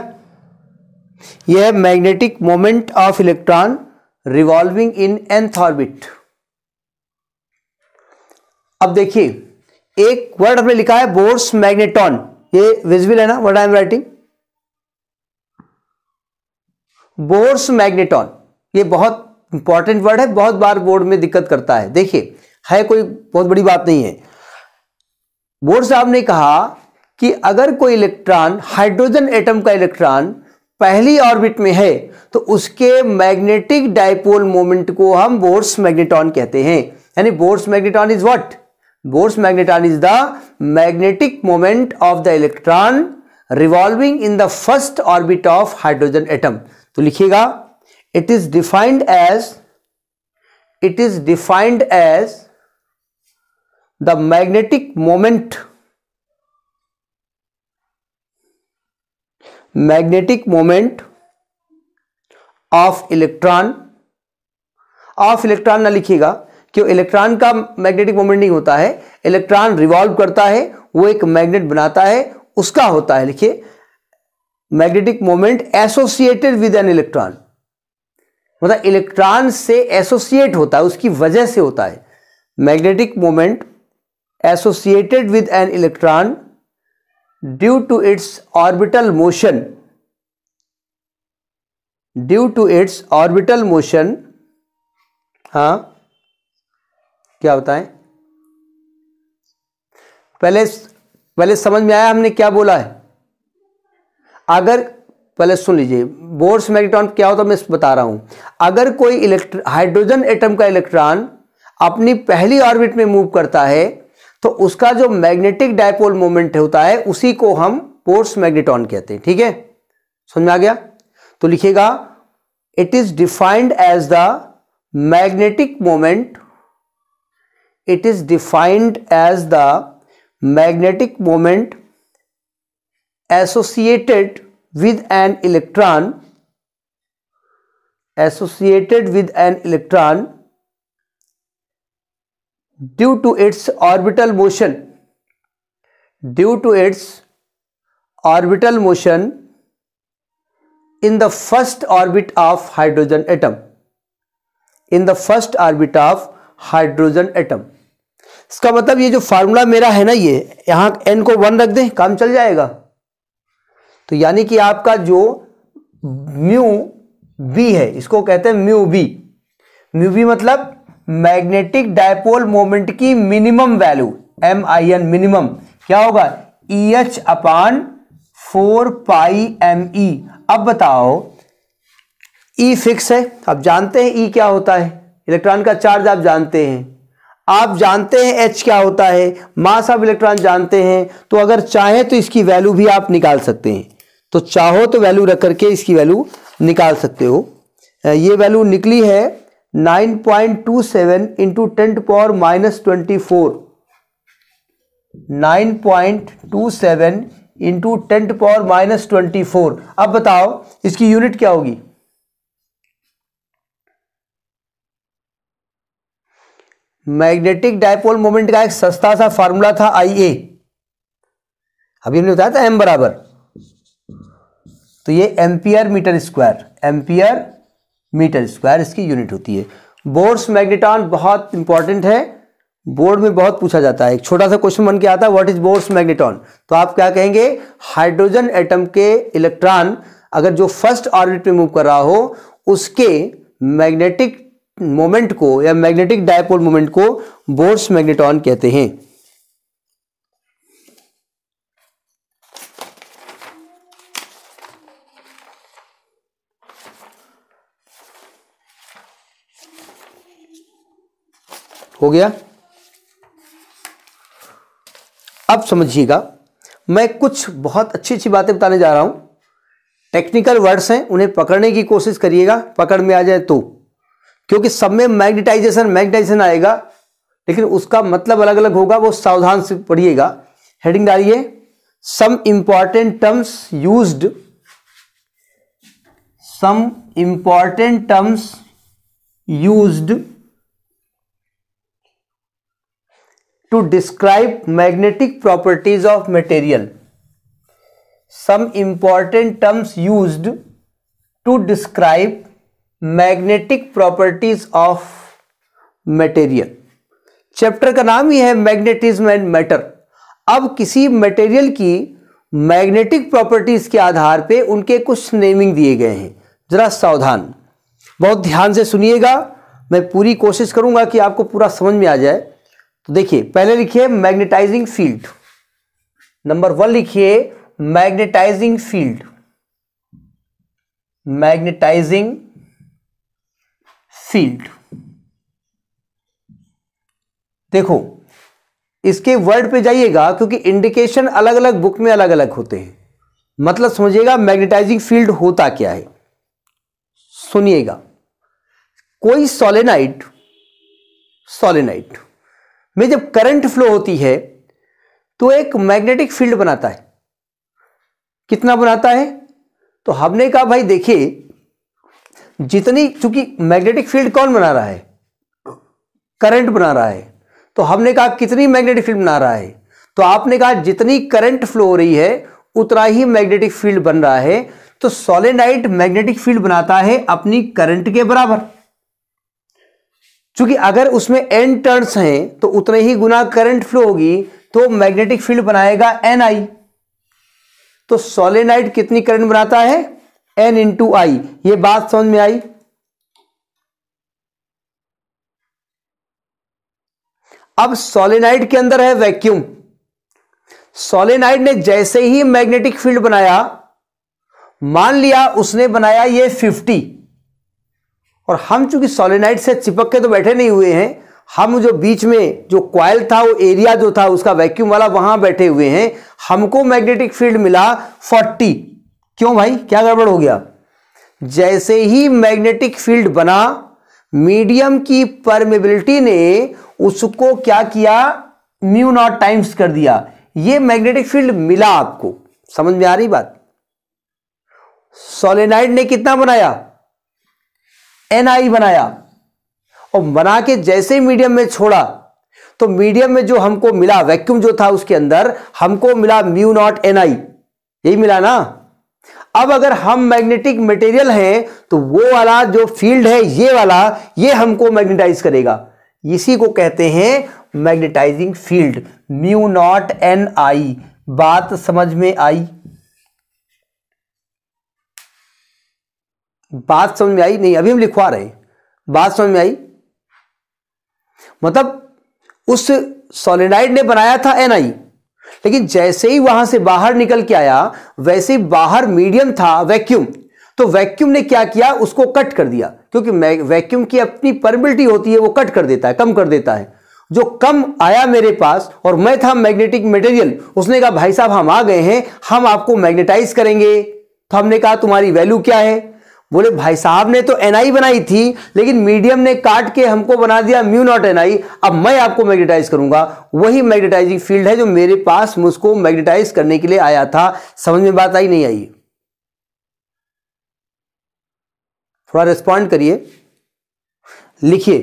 यह है magnetic moment of electron revolving in nth orbit अब देखिए एक वर्ड हमने लिखा है बोर्स मैग्नेटॉन ये विजिबल है ना word I am writing Bohr's magneton ये बहुत इंपॉर्टेंट वर्ड है बहुत बार बोर्ड में दिक्कत करता है देखिए है कोई बहुत बड़ी बात नहीं है बोर्ड साहब ने कहा कि अगर कोई इलेक्ट्रॉन हाइड्रोजन एटम का इलेक्ट्रॉन पहली ऑर्बिट में है तो उसके मैग्नेटिक डायपोल मोमेंट को हम बोर्स मैग्नेटॉन कहते हैं यानी Bohr's magneton is what Bohr's magneton is the magnetic moment of the electron revolving in the first orbit of hydrogen atom तो लिखिएगा it is defined as it is defined as the magnetic moment magnetic moment of electron of electron ना लिखिएगा क्यों electron का magnetic moment नहीं होता है electron revolve करता है वो एक मैग्नेट बनाता है उसका होता है लिखिए magnetic moment associated with an electron मतलब इलेक्ट्रॉन से एसोसिएट होता है उसकी वजह से होता है magnetic moment associated with an electron due to its orbital motion due to its orbital motion हाँ क्या बताएं पहले पहले समझ में आया हमने क्या बोला है अगर पहले सुन लीजिए बोर्स मैग्नेट्रॉन क्या होता है मैं बता रहा हूँ अगर कोई इलेक्ट्रॉन हाइड्रोजन एटम का इलेक्ट्रॉन अपनी पहली ऑर्बिट में मूव करता है तो उसका जो मैग्नेटिक डायपोल मोमेंट होता है उसी को हम बोर्स मैग्नेटॉन कहते हैं ठीक है समझ में आ गया तो लिखिएगा it is defined as the magnetic moment it is defined as the magnetic moment associated with an electron associated with an electron due to its orbital motion due to its orbital motion in the first orbit of hydrogen atom in the first orbit of hydrogen atom इसका मतलब ये जो formula मेरा है ना ये यहाँ n को वन रख दें काम चल जाएगा तो यानी कि आपका जो म्यू बी है इसको कहते हैं म्यू बी म्यू बी मतलब मैग्नेटिक डायपोल मोमेंट की minimum value M I N minimum क्या होगा E e H upon four pi M E e। अब बताओ ई e फिक्स है आप जानते हैं ई e क्या होता है इलेक्ट्रॉन का चार्ज आप जानते हैं आप जानते हैं एच क्या होता है मास आप इलेक्ट्रॉन जानते हैं तो अगर चाहें तो इसकी वैल्यू भी आप निकाल सकते हैं तो चाहो तो वैल्यू रख करके इसकी वैल्यू निकाल सकते हो ये वैल्यू निकली है 9.27 point two seven into tenth power minus twenty four nine point two seven into tenth power minus twenty four अब बताओ इसकी यूनिट क्या होगी मैग्नेटिक डायपोल मोमेंट का एक सस्ता सा फार्मूला था आई ए अभी हमने बताया था एम बराबर तो ये ampere metre square ampere metre square इसकी यूनिट होती है बोर्ड्स मैग्नेटॉन बहुत इंपॉर्टेंट है बोर्ड में बहुत पूछा जाता है एक छोटा सा क्वेश्चन बन के आता है व्हाट इज बोर्ड्स मैग्नेटॉन तो आप क्या कहेंगे हाइड्रोजन एटम के इलेक्ट्रॉन अगर जो फर्स्ट ऑर्बिट में मूव कर रहा हो उसके मैग्नेटिक मोमेंट को या मैग्नेटिक डायपोल मोमेंट को बोर्ड्स मैग्नेटॉन कहते हैं हो गया अब समझिएगा मैं कुछ बहुत अच्छी अच्छी बातें बताने जा रहा हूं टेक्निकल वर्ड्स हैं उन्हें पकड़ने की कोशिश करिएगा पकड़ में आ जाए तो क्योंकि सब में मैग्नेटाइजेशन मैग्नेटाइजेशन आएगा लेकिन उसका मतलब अलग अलग होगा वो सावधान से पढ़िएगा हेडिंग डालिए some important terms used some important terms used to describe magnetic properties of material some important terms use to describe magnetic properties of material chapter का नाम ही है मैग्नेटिज्म एंड मैटर अब किसी मटेरियल की मैग्नेटिक प्रॉपर्टीज के आधार पे उनके कुछ नेमिंग दिए गए हैं जरा सावधान बहुत ध्यान से सुनिएगा मैं पूरी कोशिश करूंगा कि आपको पूरा समझ में आ जाए तो देखिए पहले लिखिए मैग्नेटाइजिंग फील्ड नंबर वन लिखिए मैग्नेटाइजिंग फील्ड मैग्नेटाइजिंग फील्ड देखो इसके वर्ड पे जाइएगा क्योंकि इंडिकेशन अलग अलग बुक में अलग अलग होते हैं मतलब समझिएगा मैग्नेटाइजिंग फील्ड होता क्या है सुनिएगा कोई सोलेनाइट सोलेनाइट में जब करंट फ्लो होती है तो एक मैग्नेटिक फील्ड बनाता है कितना बनाता है तो हमने कहा भाई देखिए जितनी चूंकि मैग्नेटिक फील्ड कौन बना रहा है करंट बना रहा है तो हमने कहा कितनी मैग्नेटिक फील्ड बना रहा है तो आपने कहा जितनी करंट फ्लो हो रही है उतना ही मैग्नेटिक फील्ड बन रहा है तो सोलेनाइट मैग्नेटिक फील्ड बनाता है अपनी करंट के बराबर चूंकि अगर उसमें एन टर्न्स हैं तो उतने ही गुना करंट फ्लो होगी तो मैग्नेटिक फील्ड बनाएगा एन आई तो सोलेनाइट कितनी करंट बनाता है एन इंटू आई ये बात समझ में आई अब सोलेनाइट के अंदर है वैक्यूम सोलेनाइड ने जैसे ही मैग्नेटिक फील्ड बनाया मान लिया उसने बनाया ये फिफ्टी और हम चूंकि सोलेनाइट से चिपक के तो बैठे नहीं हुए हैं हम जो बीच में जो क्वाइल था वो एरिया जो था उसका वैक्यूम वाला वहां बैठे हुए हैं हमको मैग्नेटिक फील्ड मिला 40 क्यों भाई क्या गड़बड़ हो गया जैसे ही मैग्नेटिक फील्ड बना मीडियम की परमेबिलिटी ने उसको क्या किया म्यू नॉट टाइम्स कर दिया ये मैग्नेटिक फील्ड मिला आपको समझ में आ रही बात सोलेनाइड ने कितना बनाया एनआई बनाया और बना के जैसे मीडियम में छोड़ा तो मीडियम में जो हमको मिला वैक्यूम जो था उसके अंदर हमको मिला म्यू नॉट एनआई यही मिला ना अब अगर हम मैग्नेटिक मटेरियल हैं तो वो वाला जो फील्ड है ये वाला ये हमको मैग्नेटाइज करेगा इसी को कहते हैं magnetizing field mu naught N I बात समझ में आई बात समझ में आई नहीं अभी हम लिखवा रहे हैं बात समझ में आई मतलब उस सोलेनाइड ने बनाया था एनआई लेकिन जैसे ही वहां से बाहर निकल के आया वैसे ही बाहर मीडियम था वैक्यूम तो वैक्यूम ने क्या किया उसको कट कर दिया क्योंकि वैक्यूम की अपनी परमिलिटी होती है वो कट कर देता है कम कर देता है जो कम आया मेरे पास और मैं था मैग्नेटिक मटेरियल उसने कहा भाई साहब हम आ गए हैं हम आपको मैग्नेटाइज करेंगे तो हमने कहा तुम्हारी वैल्यू क्या है बोले भाई साहब ने तो एनआई बनाई थी लेकिन मीडियम ने काट के हमको बना दिया म्यू नॉट एनआई अब मैं आपको मैग्नेटाइज करूंगा वही मैग्नेटाइजिंग फील्ड है जो मेरे पास मुझको मैग्नेटाइज करने के लिए आया था समझ में बात आई नहीं आई थोड़ा रिस्पॉन्ड करिए लिखिए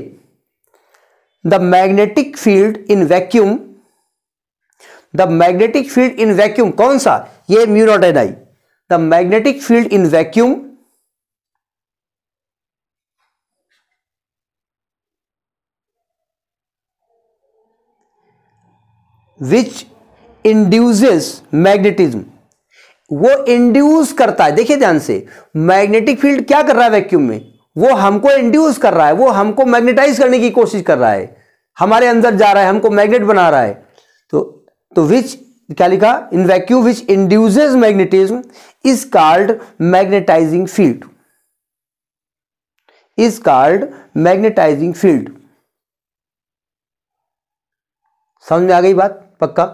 the magnetic field in vacuum the magnetic field in vacuum कौन सा ये mu naught NI the magnetic field in vacuum which induces magnetism वो इंड्यूस करता है देखिए ध्यान से मैग्नेटिक फील्ड क्या कर रहा है वैक्यूम में वो हमको इंड्यूस कर रहा है वो हमको मैग्नेटाइज करने की कोशिश कर रहा है हमारे अंदर जा रहा है हमको मैग्नेट बना रहा है तो तो विच क्या लिखा in vacuum which induces magnetism is called magnetizing field is called magnetizing field समझ में आ गई बात पक्का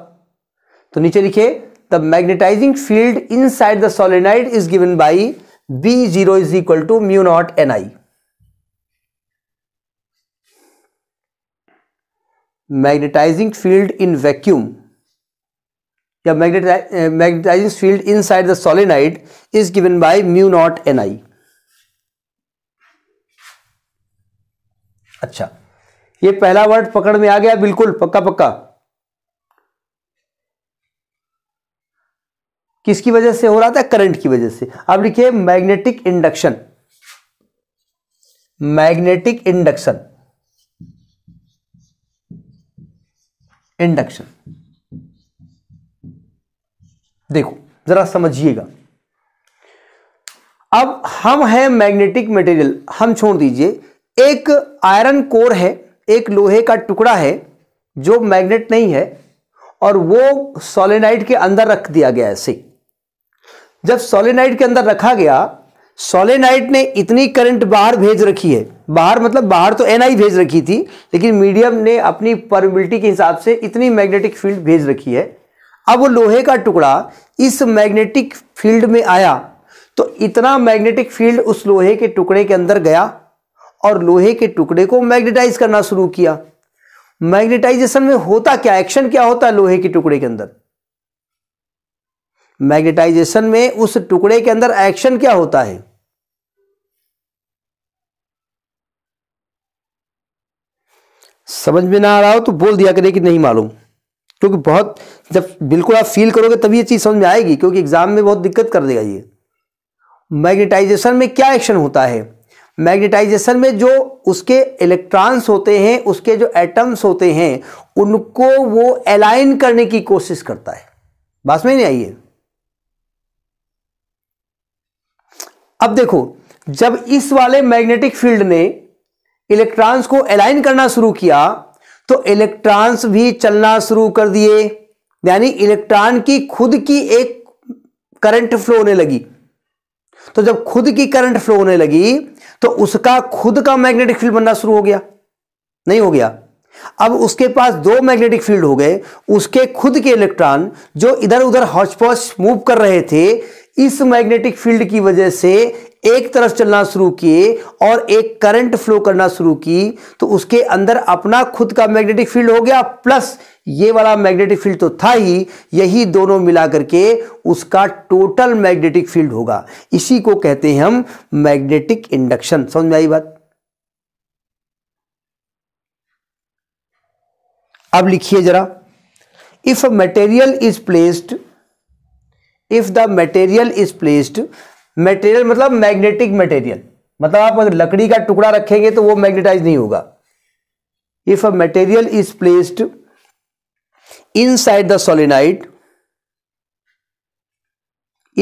तो नीचे लिखिए the magnetizing field inside the solenoid is given by B zero is equal to mu naught N I magnetizing field in vacuum या magnetize magnetizing field inside the solenoid is given by mu naught N I अच्छा ये पहला word पकड़ में आ गया बिल्कुल पक्का पक्का किसकी वजह से हो रहा था करंट की वजह से अब लिखिए magnetic induction magnetic induction induction देखो जरा समझिएगा अब हम हैं मैग्नेटिक मटेरियल हम छोड़ दीजिए एक आयरन कोर है एक लोहे का टुकड़ा है जो मैग्नेट नहीं है और वो सोलेनाइट के अंदर रख दिया गया ऐसे जब सोलेनाइट के अंदर रखा गया सोलेनाइट ने इतनी करंट बाहर भेज रखी है बाहर मतलब बाहर तो एनआई भेज रखी थी लेकिन मीडियम ने अपनी परमिबिलिटी के हिसाब से इतनी मैग्नेटिक फील्ड भेज रखी है अब वो लोहे का टुकड़ा इस मैग्नेटिक फील्ड में आया तो इतना मैग्नेटिक फील्ड उस लोहे के टुकड़े के अंदर गया और लोहे के टुकड़े को मैग्नेटाइज करना शुरू किया मैग्नेटाइजेशन में होता क्या एक्शन क्या होता है लोहे के टुकड़े के अंदर मैग्नेटाइजेशन में उस टुकड़े के अंदर एक्शन क्या होता है समझ में ना आ रहा हो तो बोल दिया करें कि नहीं मालूम क्योंकि बहुत जब बिल्कुल आप फील करोगे तभी ये चीज़ समझ में आएगी क्योंकि एग्जाम में बहुत दिक्कत कर देगा ये मैग्नेटाइजेशन में क्या एक्शन होता है मैग्नेटाइजेशन में जो उसके इलेक्ट्रॉन्स होते हैं उसके जो एटम्स होते हैं उनको वो अलाइन करने की कोशिश करता है बात में नहीं आई है अब देखो जब इस वाले मैग्नेटिक फील्ड ने इलेक्ट्रॉन्स को अलाइन करना शुरू किया तो इलेक्ट्रॉन्स भी चलना शुरू कर दिए यानी इलेक्ट्रॉन की खुद की एक करंट फ्लो होने लगी तो जब खुद की करंट फ्लो होने लगी तो उसका खुद का मैग्नेटिक फील्ड बनना शुरू हो गया नहीं हो गया अब उसके पास दो मैग्नेटिक फील्ड हो गए उसके खुद के इलेक्ट्रॉन जो इधर उधर हॉचपॉच मूव कर रहे थे इस मैग्नेटिक फील्ड की वजह से एक तरफ चलना शुरू किए और एक करंट फ्लो करना शुरू की तो उसके अंदर अपना खुद का मैग्नेटिक फील्ड हो गया प्लस ये वाला मैग्नेटिक फील्ड तो था ही यही दोनों मिला करके उसका टोटल मैग्नेटिक फील्ड होगा इसी को कहते हैं हम मैग्नेटिक इंडक्शन समझ में आई बात अब लिखिए जरा if material is placed if the material is placed material मतलब मैग्नेटिक मटेरियल मतलब आप अगर लकड़ी का टुकड़ा रखेंगे तो वो मैग्नेटाइज नहीं होगा if a material is placed inside the solenoid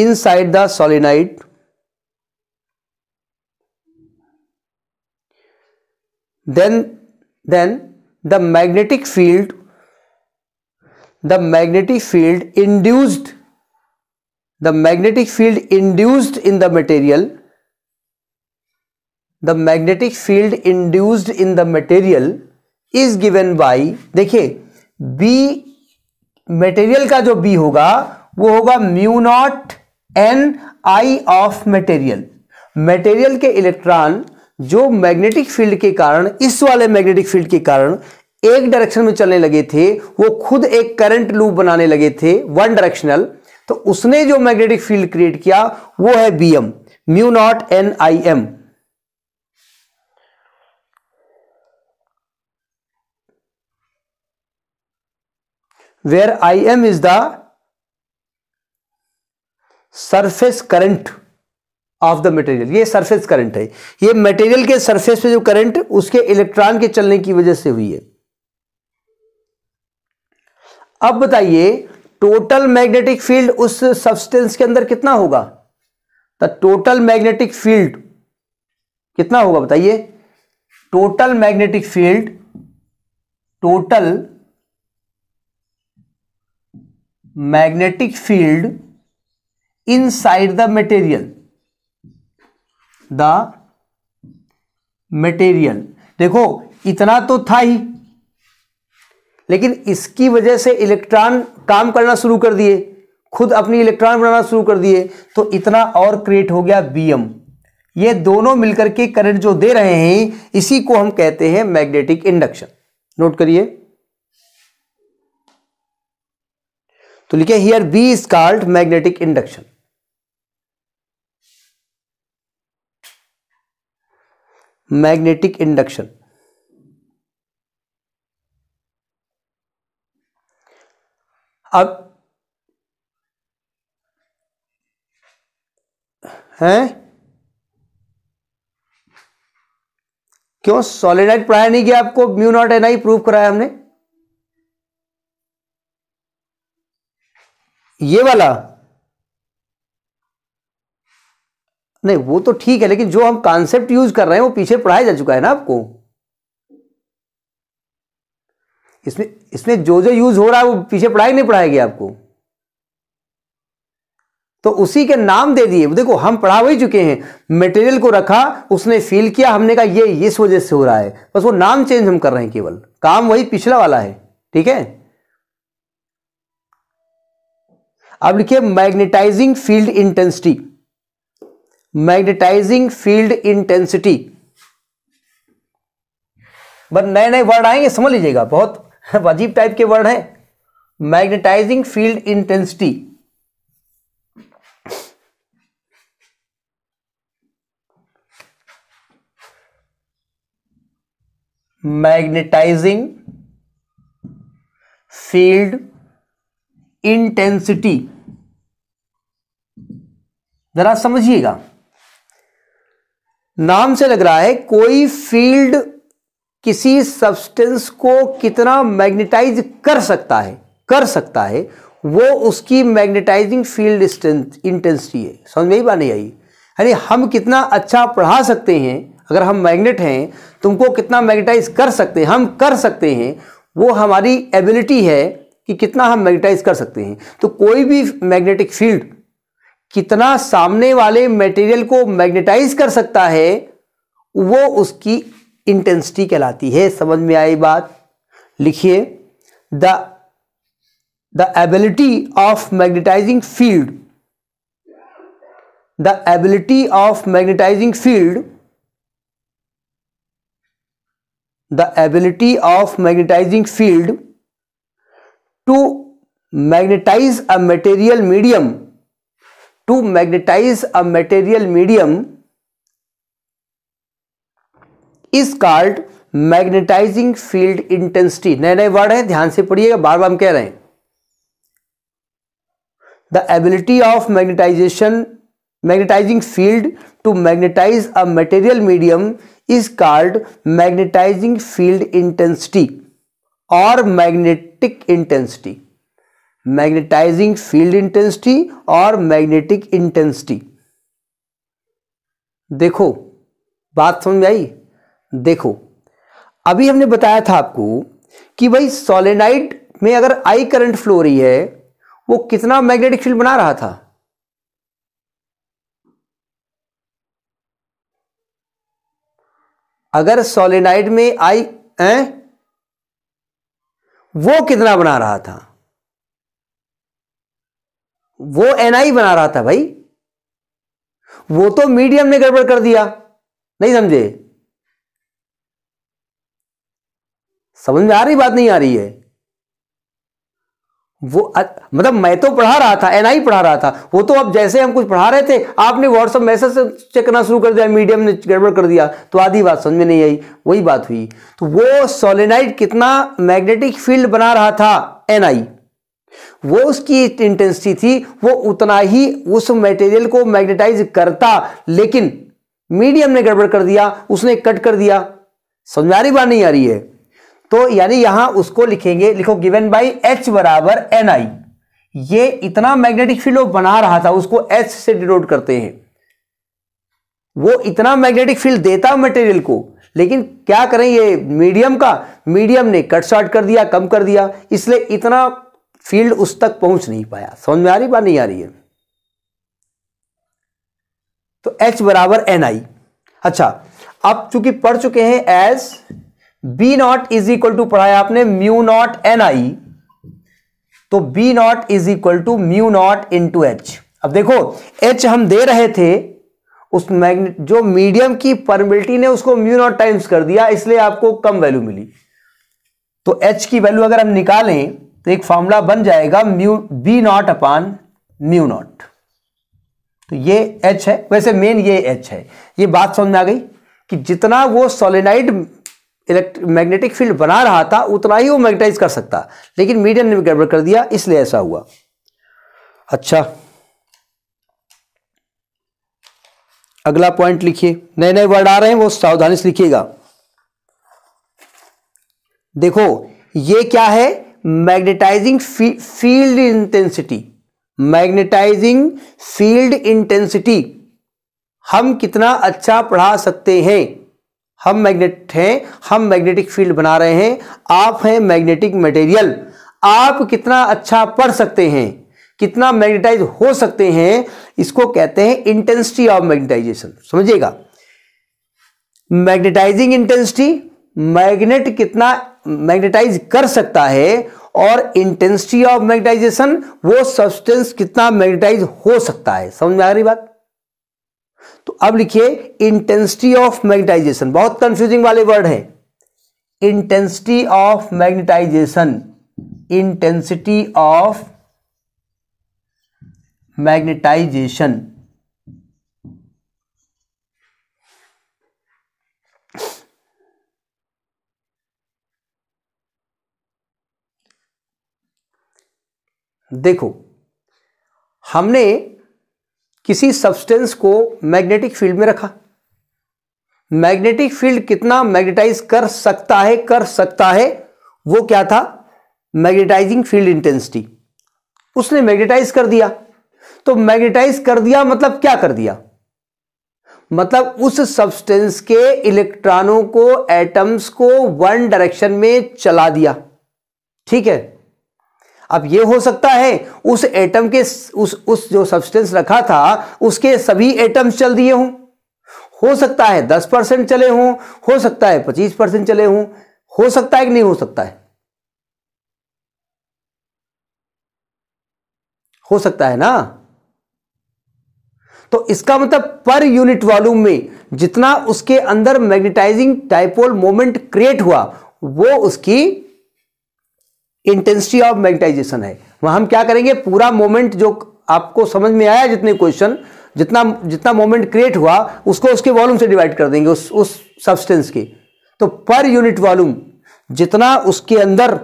inside the solenoid then then the magnetic field the magnetic field induced the magnetic field induced in the material the magnetic field induced in the material is given by देखिए B material का जो B होगा वो होगा mu naught N I of material material के electron जो magnetic field के कारण इस वाले मैग्नेटिक फील्ड के कारण एक डायरेक्शन में चलने लगे थे वो खुद एक करंट लूप बनाने लगे थे वन डायरेक्शनल तो उसने जो मैग्नेटिक फील्ड क्रिएट किया वो है B M mu naught N I M I M is the surface current of the material ये सरफेस करंट है ये मटेरियल के सरफेस पे जो करंट उसके इलेक्ट्रॉन के चलने की वजह से हुई है अब बताइए टोटल मैग्नेटिक फील्ड उस सब्सटेंस के अंदर कितना होगा तो टोटल मैग्नेटिक फील्ड कितना होगा बताइए total magnetic field total magnetic field inside the material the material देखो इतना तो था ही लेकिन इसकी वजह से इलेक्ट्रॉन काम करना शुरू कर दिए खुद अपनी इलेक्ट्रॉन बनाना शुरू कर दिए तो इतना और क्रिएट हो गया बीएम ये दोनों मिलकर के करंट जो दे रहे हैं इसी को हम कहते हैं मैग्नेटिक इंडक्शन नोट करिए तो लिखे here B is called magnetic induction magnetic induction अब हैं क्यों सॉलिडाइट पढ़ाया नहीं गया आपको mu naught N I prove कराया हमने ये वाला नहीं वो तो ठीक है लेकिन जो हम कॉन्सेप्ट यूज कर रहे हैं वो पीछे पढ़ाया जा चुका है ना आपको इसमें इसमें जो जो यूज हो रहा है वो पीछे पढ़ाई नहीं पढ़ाएगी आपको तो उसी के नाम दे दिए देखो हम पढ़ा ही चुके हैं मटेरियल को रखा उसने फील किया हमने कहा ये इस वजह से हो रहा है बस वो नाम चेंज हम कर रहे हैं केवल काम वही पिछला वाला है ठीक है अब लिखिए magnetizing field intensity magnetizing field intensity बस नए नए वर्ड आएंगे समझ लीजिएगा बहुत अजीब टाइप के वर्ड है magnetizing field intensity magnetizing field intensity जरा समझिएगा नाम से लग रहा है कोई फील्ड किसी सब्सटेंस को कितना मैग्नेटाइज कर सकता है कर सकता है वो उसकी मैग्नेटाइजिंग फील्ड इंटेंसिटी है समझ में ही बात नहीं आई यानी हम कितना अच्छा पढ़ा सकते हैं अगर हम मैग्नेट हैं तुमको कितना मैग्नेटाइज कर सकते हैं हम कर सकते हैं वो हमारी एबिलिटी है कि कितना हम मैग्नेटाइज कर सकते हैं तो कोई भी मैग्नेटिक फील्ड कितना सामने वाले मटेरियल को मैग्नेटाइज कर सकता है वो उसकी इंटेंसिटी कहलाती है समझ में आई बात लिखिए the the ability of magnetizing field the ability of magnetizing field the ability of magnetizing field to magnetize a material medium to magnetize a material medium is called magnetizing field intensity नए नए word है ध्यान से पढ़िएगा बार बार हम कह रहे हैं the ability of magnetization magnetizing field to magnetize a material medium is called magnetizing field intensity और magnetic intensity magnetizing field intensity और मैग्नेटिक इंटेंसिटी देखो बात समझ आई देखो अभी हमने बताया था आपको कि भाई सोलेनाइड में अगर आई करंट फ्लो रही है वो कितना मैग्नेटिक फील्ड बना रहा था अगर सोलेनाइड में आई है वो कितना बना रहा था वो एनआई बना रहा था भाई वो तो मीडियम ने गड़बड़ कर दिया नहीं समझे समझ में आ रही बात नहीं आ रही है वो अ, मतलब मैं तो पढ़ा रहा था एनआई पढ़ा रहा था वो तो अब जैसे हम कुछ पढ़ा रहे थे आपने व्हाट्सअप मैसेज से चेक करना शुरू कर दिया मीडियम ने गड़बड़ कर दिया तो आधी बात समझ में नहीं आई वही बात हुई तो वो सोलेनाइड कितना मैग्नेटिक फील्ड बना रहा था एनआई वो उसकी इंटेंसिटी थी वो उतना ही उस मटेरियल को मैग्नेटाइज करता लेकिन मीडियम ने गड़बड़ कर दिया उसने कट कर दिया समझ में आ रही बात नहीं आ रही है तो यानी यहां उसको लिखेंगे लिखो गिवन बाई एच बराबर एन आई ये इतना मैग्नेटिक फील्ड बना रहा था उसको एच से डिनोट करते हैं वो इतना मैग्नेटिक फील्ड देता मटेरियल को लेकिन क्या करें ये मीडियम का मीडियम ने कट शॉर्ट कर दिया कम कर दिया इसलिए इतना फील्ड उस तक पहुंच नहीं पाया समझ में आ रही बात नहीं आ रही है तो H बराबर एन आई अच्छा आप चूंकि पढ़ चुके हैं as B naught is equal to पढ़ाया आपने म्यू नॉट एन आई तो B naught is equal to mu naught into H अब देखो एच हम दे रहे थे उस मैग्नेट जो मीडियम की परमिलिटी ने उसको म्यू नॉट टाइम्स कर दिया इसलिए आपको कम वैल्यू मिली तो एच की वैल्यू अगर हम निकालें तो एक फॉर्मूला बन जाएगा mu B naught upon mu naught तो ये एच है वैसे मेन ये एच है ये बात समझ में आ गई कि जितना वो सोलेनाइड इलेक्ट्रिक मैग्नेटिक फील्ड बना रहा था उतना ही वो मैग्नेटाइज कर सकता लेकिन मीडियम ने गड़बड़ कर दिया इसलिए ऐसा हुआ अच्छा अगला पॉइंट लिखिए नए नए वर्ड आ रहे हैं वो सावधानी से लिखिएगा देखो ये क्या है magnetizing field intensity magnetizing field intensity हम कितना अच्छा पढ़ा सकते हैं हम मैग्नेट हैं हम मैग्नेटिक फील्ड बना रहे हैं आप हैं मैग्नेटिक मटेरियल आप कितना अच्छा पढ़ सकते हैं कितना मैग्नेटाइज हो सकते हैं इसको कहते हैं इंटेंसिटी ऑफ मैग्नेटाइजेशन समझिएगा मैग्नेटाइजिंग इंटेंसिटी मैग्नेट कितना मैग्नेटाइज कर सकता है और इंटेंसिटी ऑफ मैग्नेटाइजेशन वो सब्सटेंस कितना मैग्नेटाइज हो सकता है समझ में आ रही बात तो अब लिखिए इंटेंसिटी ऑफ मैग्नेटाइजेशन बहुत कंफ्यूजिंग वाले वर्ड है intensity of magnetization intensity of magnetization देखो हमने किसी सब्सटेंस को मैग्नेटिक फील्ड में रखा मैग्नेटिक फील्ड कितना मैग्नेटाइज कर सकता है कर सकता है वो क्या था मैग्नेटाइजिंग फील्ड इंटेंसिटी उसने मैग्नेटाइज कर दिया तो मैग्नेटाइज कर दिया मतलब क्या कर दिया मतलब उस सब्सटेंस के इलेक्ट्रॉनों को एटम्स को वन डायरेक्शन में चला दिया ठीक है अब ये हो सकता है उस एटम के उस उस जो सब्सटेंस रखा था उसके सभी एटम्स चल दिए हों हो सकता है दस परसेंट चले हों हो सकता है पच्चीस परसेंट चले हों हो सकता है कि नहीं हो सकता है हो सकता है ना तो इसका मतलब पर यूनिट वॉल्यूम में जितना उसके अंदर मैग्नेटाइजिंग टाइपोल मोमेंट क्रिएट हुआ वो उसकी इंटेंसिटी ऑफ मैग्नेटाइजेशन है वहां हम क्या करेंगे पूरा मोमेंट जो आपको समझ में आया जितने क्वेश्चन जितना जितना मोमेंट क्रिएट हुआ उसको उसके वॉल्यूम से डिवाइड कर देंगे उस उस सब्सटेंस की तो पर यूनिट वॉल्यूम जितना उसके अंदर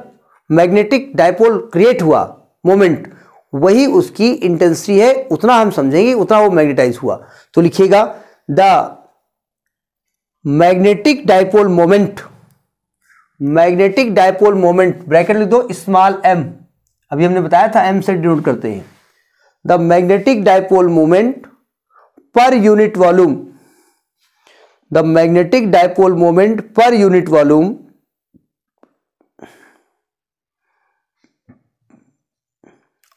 मैग्नेटिक डायपोल क्रिएट हुआ मोमेंट वही उसकी इंटेंसिटी है उतना हम समझेंगे उतना वो मैग्नेटाइज हुआ तो लिखिएगा the magnetic dipole moment magnetic dipole moment bracket लिख दो स्मॉल एम अभी हमने बताया था एम से डिनोट करते हैं the magnetic dipole moment per unit volume the magnetic dipole moment per unit volume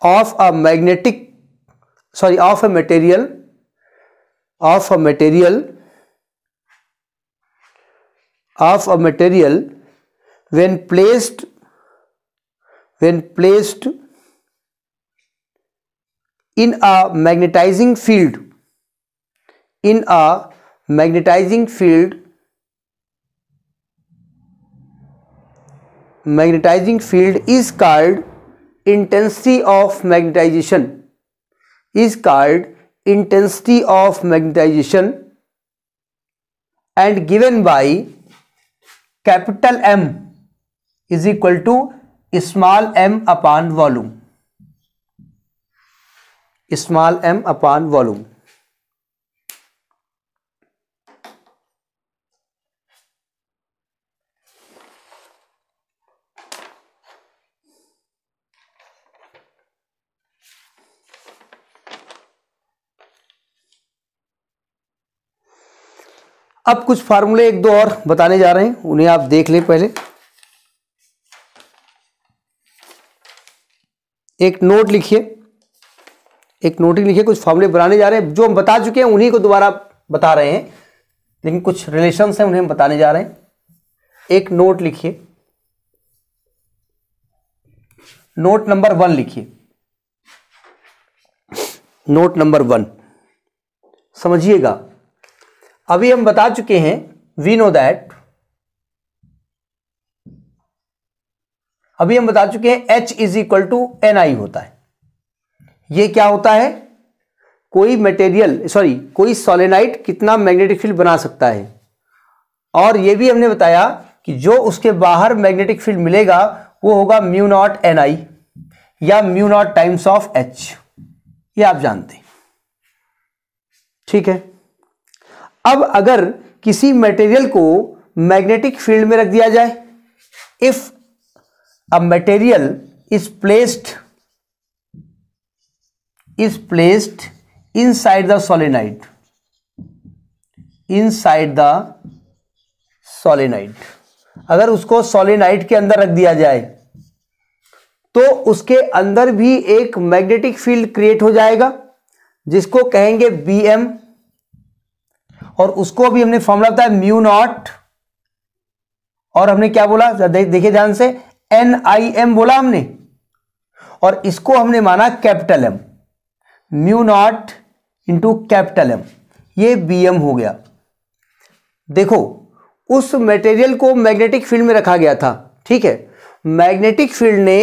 of a magnetic sorry of a material of a material of a material when placed when placed in a magnetizing field in a magnetizing field magnetizing field is called intensity of magnetization is called intensity of magnetization and given by capital M is equal to small M upon volume small M upon volume अब कुछ फार्मूले एक दो और बताने जा रहे हैं उन्हें आप देख लें पहले एक नोट लिखिए एक नोटिंग लिखिए कुछ फॉर्मूले बनाने जा रहे हैं जो हम बता चुके हैं उन्हीं को दोबारा बता रहे हैं लेकिन कुछ रिलेशंस हैं उन्हें हम बताने जा रहे हैं एक नोट लिखिए नोट नंबर वन लिखिए नोट नंबर वन समझिएगा अभी हम बता चुके हैं वी नो दैट अभी हम बता चुके हैं H is equal to N I होता है ये क्या होता है कोई मटेरियल सॉरी कोई सोलेनाइट कितना मैग्नेटिक फील्ड बना सकता है और ये भी हमने बताया कि जो उसके बाहर मैग्नेटिक फील्ड मिलेगा वो होगा म्यू नॉट एन आई या mu naught times of H ये आप जानते हैं ठीक है अब अगर किसी मटेरियल को मैग्नेटिक फील्ड में रख दिया जाए if a material is placed is placed inside the solenoid inside the solenoid अगर उसको सोलेनाइट के अंदर रख दिया जाए तो उसके अंदर भी एक मैग्नेटिक फील्ड क्रिएट हो जाएगा जिसको कहेंगे बी एम और उसको भी हमने फॉर्मूला बताया म्यू नॉट और हमने क्या बोला देखिए ध्यान से एन आई एम बोला हमने और इसको हमने माना capital M mu naught into capital M ये बी एम हो गया देखो उस मटेरियल को मैग्नेटिक फील्ड में रखा गया था ठीक है मैग्नेटिक फील्ड ने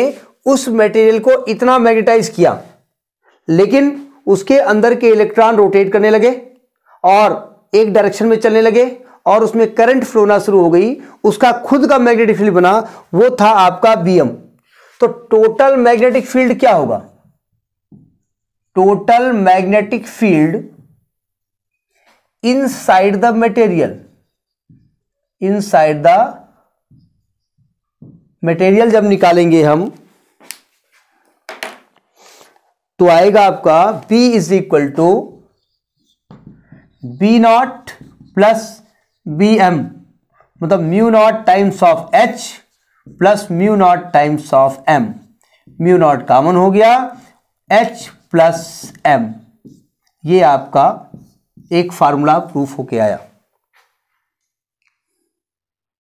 उस मटेरियल को इतना मैग्नेटाइज किया लेकिन उसके अंदर के इलेक्ट्रॉन रोटेट करने लगे और एक डायरेक्शन में चलने लगे और उसमें करंट फ्लोना शुरू हो गई उसका खुद का मैग्नेटिक फील्ड बना वो था आपका बीएम तो टोटल मैग्नेटिक फील्ड क्या होगा total magnetic field inside the material inside the material जब निकालेंगे हम तो आएगा आपका B is equal to B naught plus B M मतलब mu naught times of H plus mu naught times of M mu naught common हो गया H plus M ये आपका एक फार्मूला प्रूफ होके आया